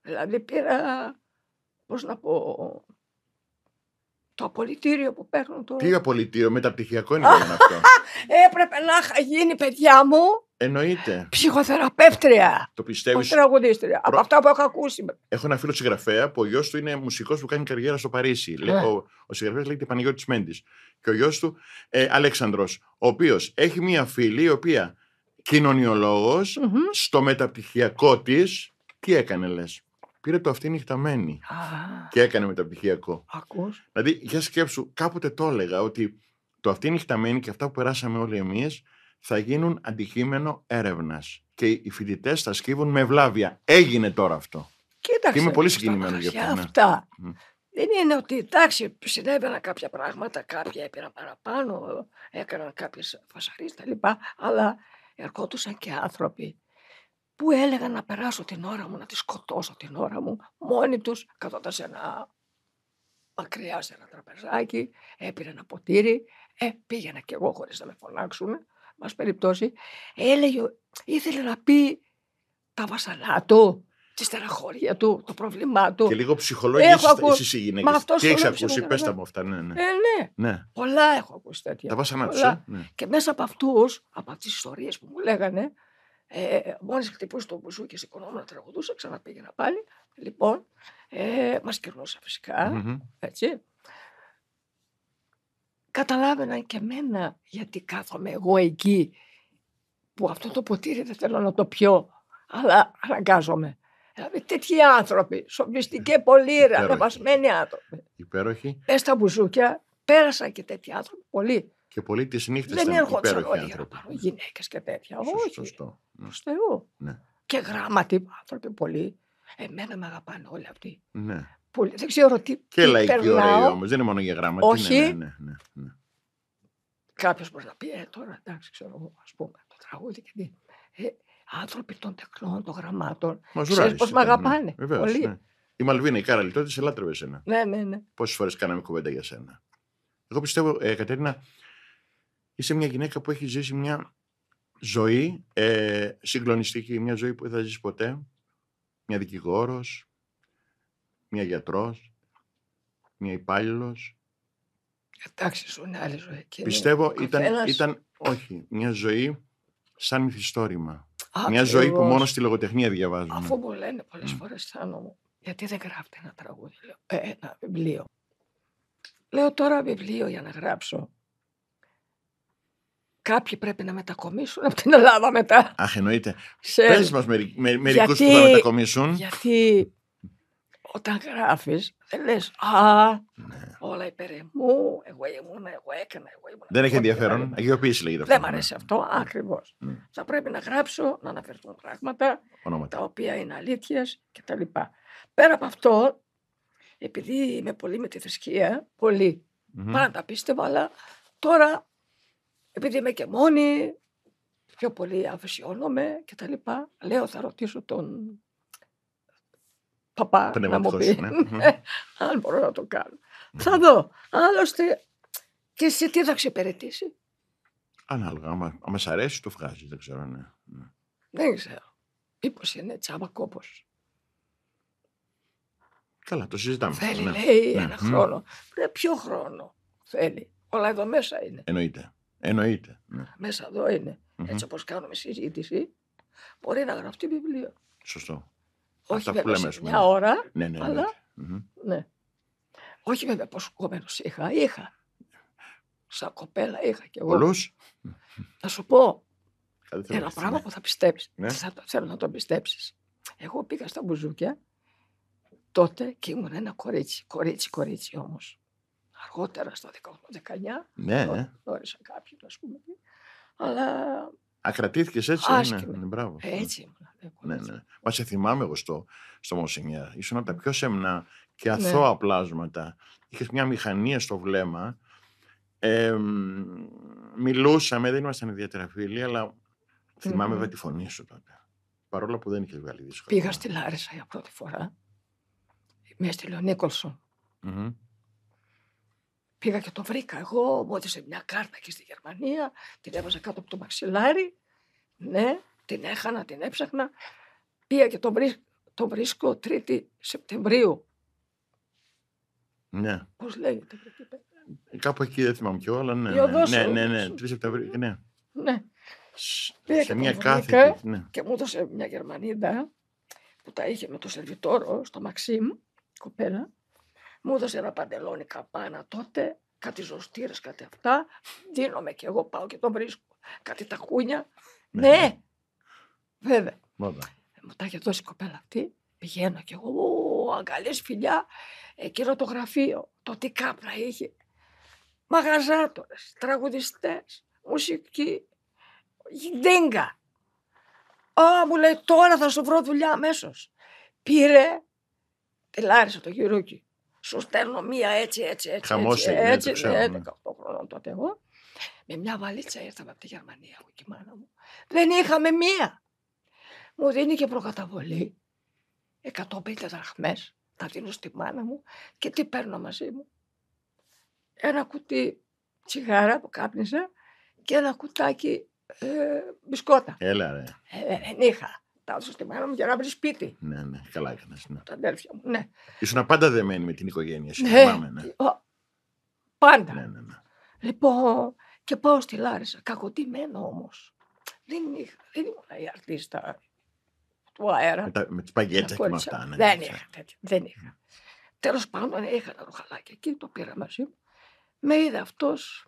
Δηλαδή πήρα, πώς να πω, το απολυτήριο που παίρνω το. Τι απολυτήριο, μεταπτυχιακό είναι αυτό. <laughs> Ε, έπρεπε να γίνει παιδιά μου. Εννοείται. Ψυχοθεραπεύτρια. Το πιστεύεις. Όχι τραγουδίστρια. Από αυτά που έχω ακούσει. Έχω ένα φίλο συγγραφέα που ο γιος του είναι μουσικός που κάνει καριέρα στο Παρίσι. Ε. ο ο συγγραφέας λέγεται Πανηγιώτη Μέντης. Και ο γιος του ε, Αλέξανδρος. Ο οποίος έχει μία φίλη η οποία κοινωνιολόγος mm-hmm. στο μεταπτυχιακό της. Τι έκανε, λες πήρε το αυτή νυχταμένη και έκανε μεταπτυχιακό. Ακούς. Δηλαδή, για σκέψου, κάποτε το έλεγα ότι το αυτή νυχταμένη και αυτά που περάσαμε όλοι εμείς θα γίνουν αντικείμενο έρευνας. και οι φοιτητές θα σκύβουν με βλάβια. Έγινε τώρα αυτό. Κοίταξε, και είμαι πολύ συγκινημένο για αυτό. Ναι. Αυτά. Δεν είναι ότι εντάξει, συνέβαιναν κάποια πράγματα, κάποια έπαιρναν παραπάνω, έκαναν κάποιες φασαρίες τα λοιπά, αλλά ερχόντουσαν και άνθρωποι που έλεγαν να περάσω την ώρα μου, να τη σκοτώσω την ώρα μου, μόνοι τους, καθόταν σε ένα μακριά σε ένα τραπεζάκι, έπειρε ένα ποτήρι, ε, πήγαινα κι εγώ χωρίς να με φωνάξουν, μας περιπτώσει, έλεγε, ήθελε να πει τα βασανά του, τη στεραχώρια του, το πρόβλημά του. Και λίγο ψυχολόγηση. ακού... εσύ οι Αυτός Τι έχεις ακούσει, πες τα μου αυτά. Ναι, ναι. Ε, ναι. ναι. Πολλά έχω ακούσει τέτοια. Τα βασανά τους. Ε, ναι. Και μέσα από αυτούς, από τις ιστορίες που μου λέγανε, ε, Μόλις χτυπούσε το μπουζού και σηκωνόμουν να τραγουδούσα, ξαναπήγαινα πάλι. Λοιπόν, ε, μας κερνούσα φυσικά, mm-hmm. Έτσι. Καταλάβαινα και εμένα, γιατί κάθομαι εγώ εκεί που αυτό το ποτήρι δεν θέλω να το πιω, αλλά αναγκάζομαι. Δηλαδή τέτοιοι άνθρωποι, σοβιστικοί πολύ ανεβασμένοι άνθρωποι. Υπέροχοι. Πες στα μπουζούκια, πέρασαν και τέτοιοι άνθρωποι πολλοί. Και πολύ τη νύχτα δεν έρχονταν όλοι άνθρωποι. Γυναίκες και τέτοια. Σωστό, Όχι. Σωστό. Ναι. Θεού. Ναι. Και γράμματι άνθρωποι πολλοί. Εμένα με αγαπάνε όλοι αυτοί. Ναι. Πολύ. Δεν ξέρω τι. Και λαϊκή ωραία όμως. Δεν είναι μόνο για γράμματα. Όχι. Ναι, ναι, ναι, ναι. Κάποιος μπορεί να πει, ε, τώρα εντάξει, ξέρω εγώ, ας πούμε, το τραγούδι και τι. Ε, άνθρωποι των τεχνών, των γραμμάτων. Μα ζουράζει. πώς με ναι. αγαπάνε. Ναι. Βεβαίως, πολύ. Ναι. Η Μαλβίνα, η Κάρα λιτότητα, σε λάτρευε εσένα. Ναι, ναι, ναι. Πόσες φορές κάναμε κουβέντα για σένα. Εγώ πιστεύω, ε, Κατέρινα, Είσαι μια γυναίκα που έχει ζήσει μια ζωή ε, συγκλονιστική, μια ζωή που δεν θα ζήσεις ποτέ. Μια δικηγόρος, μια γιατρός, μια υπάλληλος. Εντάξει, σου είναι άλλη ζωή. Πιστεύω ήταν, ήταν, όχι, μια ζωή σαν μυθιστόρημα. Α, μια ζωή που μόνο στη λογοτεχνία διαβάζουμε. Αφού μου λένε πολλές mm. φορέ, μου, γιατί δεν γράφετε ένα τραγούδι, ε, ένα βιβλίο. Λέω τώρα βιβλίο για να γράψω. Κάποιοι πρέπει να μετακομίσουν από την Ελλάδα μετά. Αχ, εννοείται. Σε... Πες μας μερι... με, μερικούς που θα μετακομίσουν. Γιατί όταν γράφεις, δεν λες. «Α, ναι. όλα υπέρ μου, εγώ ήμουν, εγώ έκανα, εγώ ήμουν». Δεν έχει ενδιαφέρον. Αγιοποίηση λέγεται αυτό. Δεν μου ναι. αρέσει αυτό, ναι. ακριβώς. Ναι. Θα πρέπει να γράψω, να αναφερθούν πράγματα τα οποία είναι αλήθειες κτλ. Πέρα από αυτό, επειδή είμαι πολύ με τη θρησκεία, πολύ, mm-hmm. πάντα πίστευα, αλλά τώρα επειδή είμαι και μόνη, πιο πολύ αφοσιώνομαι και τα λοιπά. Λέω θα ρωτήσω τον παπά να μου πει ναι. <laughs> ε, αν μπορώ να το κάνω. Ναι. θα δω. Άλλωστε και σε τι θα ξεπερετήσει. Ανάλογα, άμα, άμα αρέσει το βγάζει, δεν ξέρω, ναι. ναι. Δεν ξέρω. είναι τσάμα κόπος. Καλά, το συζητάμε. Θέλει, ναι. λέει, ναι. ένα χρόνο. Ε, ποιο χρόνο θέλει. Όλα εδώ μέσα είναι. Εννοείται. Εννοείται. Ναι. Μέσα εδώ είναι. Mm-hmm. Έτσι όπως κάνουμε συζήτηση, μπορεί να γραφτεί βιβλίο. Σωστό. Όχι Αυτά βέβαια σε μια ώρα, ναι, ναι, αλλα ναι. Όχι βέβαια πόσους κομμένους είχα, είχα. Σαν κοπέλα είχα κι εγώ. Πολλούς. Να σου πω ένα πράγμα που θα πιστέψεις. Ναι. Θα, θέλω να το πιστέψεις. Εγώ πήγα στα μπουζούκια τότε και ήμουν ένα κορίτσι, κορίτσι, κορίτσι όμως αργότερα στο 18-19. Ναι. Γνώρισα ναι. κάποιον, ας πούμε. Αλλά. Ακρατήθηκες έτσι, ναι, Άσκημα. Ναι, ναι, μπράβο. Ε, έτσι ήμουν. Ναι, ναι. Μα σε θυμάμαι εγώ στο, στο Μonseigneur. Ήσουν από τα πιο σεμνά και αθώα ναι. πλάσματα. Είχες μια μηχανία στο βλέμμα. Ε, μιλούσαμε, δεν ήμασταν ιδιαίτερα φίλοι, αλλά θυμάμαι βέβαια τη φωνή σου τότε. Παρόλο που δεν είχες βγάλει δύσκολα. Πήγα στη Λάρισα για πρώτη φορά. Μες έστειλε ο νικολσον mm-hmm. Πήγα και το βρήκα εγώ, μου έδωσε μια κάρτα εκεί στη Γερμανία, την έβαζα κάτω από το μαξιλάρι. Ναι, την έχανα, την έψαχνα. Πήγα και το τον βρίσκω 3η Σεπτεμβρίου. Ναι. Πώς λέγεται, Κάπου εκεί δεν θυμάμαι και αλλά ναι. ναι, ναι, ναι, 3 ναι, Σεπτεμβρίου, ναι. Ναι. Πήγα σε μια κάθε. Ναι. Και μου έδωσε μια Γερμανίδα που τα είχε με το σερβιτόρο στο Μαξίμ, κοπέλα. Μου έδωσε ένα παντελόνι καπάνα τότε, κάτι ζωστήρε, κάτι αυτά. Δίνομαι και εγώ πάω και τον βρίσκω. Κάτι τακούνια. Ναι, ναι. βέβαια. Μόδα. Μου τα είχε δώσει η κοπέλα αυτή. Πηγαίνω και εγώ, αγκαλέ φιλιά. Εκείνο το γραφείο, το τι κάπρα είχε. Μαγαζάτορες, τραγουδιστές, μουσική, γυντίνγκα. Α, μου λέει τώρα θα σου βρω δουλειά αμέσως. Πήρε τελάρισε το γυρούκι σου στέλνω μία έτσι, έτσι, έτσι. Χαμός έτσι, έγινε, έτσι, το ξέρω. 18 ναι. χρόνων τότε εγώ. Με μια βαλίτσα ήρθαμε από τη Γερμανία, εγώ και η μάνα μου. Δεν είχαμε μία. Μου δίνει και προκαταβολή. 150 δραχμές. Τα δίνω στη μάνα μου και τι παίρνω μαζί μου. Ένα κουτί τσιγάρα που κάπνιζα και ένα κουτάκι ε, μπισκότα. Έλα ρε. Ε, ε δεν είχα τα στη μάνα μου για να βρει σπίτι. Ναι, ναι, καλά έκανες. Ναι. Τα αδέρφια μου, ναι. Ήσουν πάντα δεμένη με την οικογένεια, σου. Ναι. ναι. Πάντα. Ναι, ναι, ναι. Λοιπόν, και πάω στη Λάρισα, κακοτημένο όμως. Δεν, είχα, δεν ήμουν η αρτίστα του αέρα. Με, τα, με τις παγκέτσε και με αυτά. Ναι, ναι, ναι. δεν είχα τέτοια, δεν είχα. Mm. Τέλος πάντων είχα ένα ρουχαλάκι εκεί, το πήρα μαζί μου. Με είδε αυτός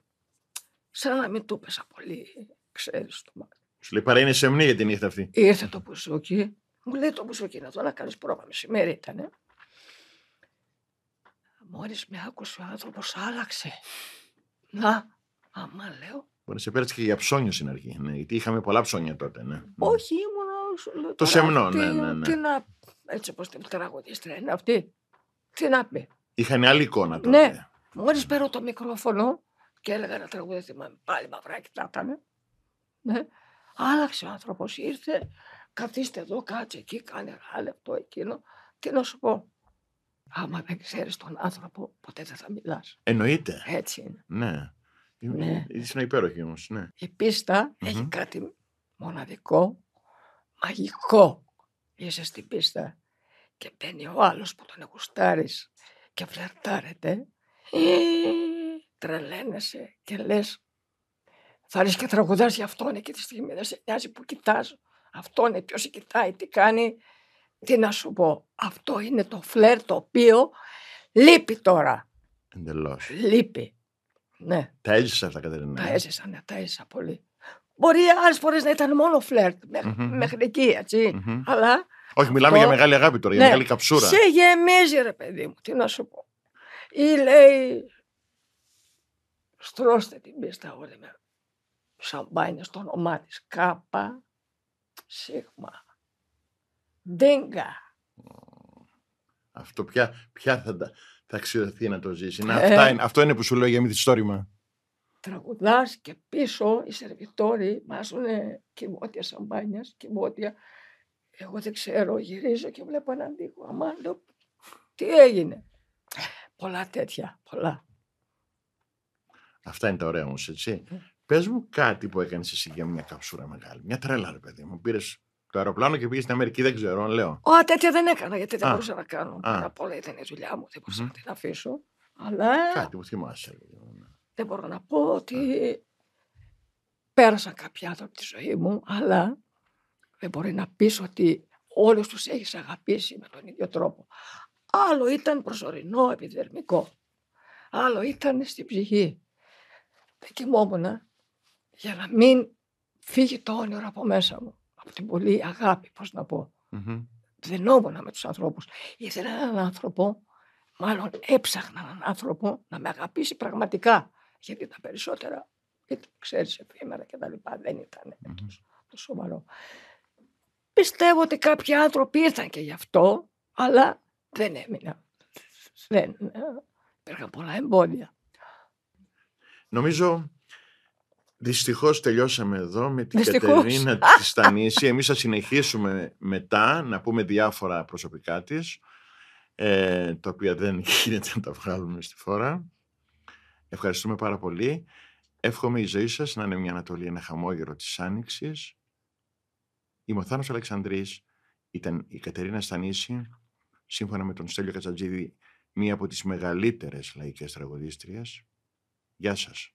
σαν να μην του πολύ, ξέρεις, το μάτι. Σου λέει παρά είναι σεμνή για τη νύχτα αυτή. Ήρθε το μπουζούκι. Μου λέει το μπουζούκι να δω να κάνεις πρόβα. Μεσημέρι ήταν. Ε. Μόλις με άκουσε ο άνθρωπος, άλλαξε. Να, αμά λέω. Μπορεί σε πέρασε και για ψώνιο στην αρχή. Ναι, γιατί είχαμε πολλά ψώνια τότε. Ναι. Όχι, ήμουν. Λέω, το σεμνό, ναι, ναι, ναι. Τι να... Έτσι όπως την τραγουδίστρια είναι αυτή. Τι να πει. Είχαν άλλη εικόνα τότε. Ναι. Μόλις παίρνω το μικρόφωνο και έλεγα να τραγουδίσει. Πάλι μαυράκι θα ήταν. Ναι. Άλλαξε ο άνθρωπος, ήρθε, καθίστε εδώ, κάτσε εκεί, κάνε άλλο αυτό, εκείνο. Τι να σου πω. Άμα δεν ξέρεις τον άνθρωπο, ποτέ δεν θα μιλάς. Εννοείται. Έτσι είναι. Ναι. ναι. υπέροχη όμως. Ναι. Η πιστα έχει κάτι μοναδικό, μαγικό. Είσαι στην πίστα και μπαίνει ο άλλος που τον εγουστάρει και φλερτάρεται. Τρελαίνεσαι και λες θα λες και τραγουδάς για αυτόν εκεί τη στιγμή. Δεν σε νοιάζει που κοιτάς. Αυτόν, ποιο κοιτάει, τι κάνει. Τι να σου πω. Αυτό είναι το φλερ το οποίο λείπει τώρα. Εντελώς. Λείπει. Ναι. Τα έζησα αυτά, Κατερίνα. Τα έζησα, ναι, τα έζησα πολύ. Μπορεί άλλες φορές να ήταν μόνο φλερτ mm-hmm. μέχρι εκεί, έτσι. Mm-hmm. Αλλά. Όχι, μιλάμε για μεγάλη αγάπη τώρα, ναι. για μεγάλη καψούρα. Σε γεμίζει, ρε παιδί μου, τι να σου πω. Ή λέει. Στρώστε την πίστα όλη μέρα σαμπάνια στο όνομά της. Κάπα, σίγμα, ντίγκα. Αυτό πια, πια θα, τα, να το ζήσει. Να, ε. αυτά είναι, αυτό είναι που σου λέω για μυθιστόρημα. Τραγουδάς και πίσω οι σερβιτόροι μάζουν κοιμώτια σαμπάνιας, κοιμώτια. Εγώ δεν ξέρω, γυρίζω και βλέπω έναν τύπο. Αμά, τι έγινε. Πολλά τέτοια, πολλά. Αυτά είναι τα ωραία όμως, έτσι. Ναι. Πες μου κάτι που έκανες εσύ για μια καψούρα μεγάλη. Μια τρέλα, ρε παιδί μου. Πήρες το αεροπλάνο και πήγες στην Αμερική, δεν ξέρω, λέω. Ω, τέτοια δεν έκανα, γιατί δεν μπορούσα να κάνω. Πάρα απ' όλα ήταν η δουλειά μου, δεν μπορουσα να την αφήσω. Αλλά. Κάτι που θυμάσαι. Ναι. Δεν μπορώ να πω ότι. Α. Πέρασαν κάποιοι άνθρωποι τη ζωή μου, αλλά δεν μπορεί να πεις ότι όλους τους έχεις αγαπήσει με τον ίδιο τρόπο. Άλλο ήταν προσωρινό, επιδερμικό. Άλλο ήταν στην ψυχή. Δεν κοιμόμουν ε για να μην φύγει το όνειρο από μέσα μου. Από την πολύ αγάπη, πω να πω. Δεν όμωνα με τους ανθρώπους. Ήθελα έναν άνθρωπο, μάλλον έψαχνα έναν άνθρωπο να με αγαπήσει πραγματικά. Γιατί τα περισσότερα, ξέρεις εφήμερα και τα λοιπά, δεν ήταν mm-hmm. το, σοβαρό. Πιστεύω ότι κάποιοι άνθρωποι ήρθαν και γι' αυτό, αλλά δεν έμεινα. Δεν, ε, υπήρχαν πολλά εμπόδια. Νομίζω Δυστυχώς τελειώσαμε εδώ με την Κατερίνα <laughs> της Στανίση. Εμείς θα συνεχίσουμε μετά να πούμε διάφορα προσωπικά της, ε, τα οποία δεν <laughs> γίνεται να τα βγάλουμε στη φορά. Ευχαριστούμε πάρα πολύ. Εύχομαι η ζωή σας να είναι μια Ανατολή, ένα χαμόγελο της άνοιξης. Η ο Θάνος Αλεξανδρής, ήταν η Κατερίνα Στανίση, σύμφωνα με τον Στέλιο Κατσατζίδη, μία από τις μεγαλύτερες λαϊκές τραγουδίστριες. Γεια σας.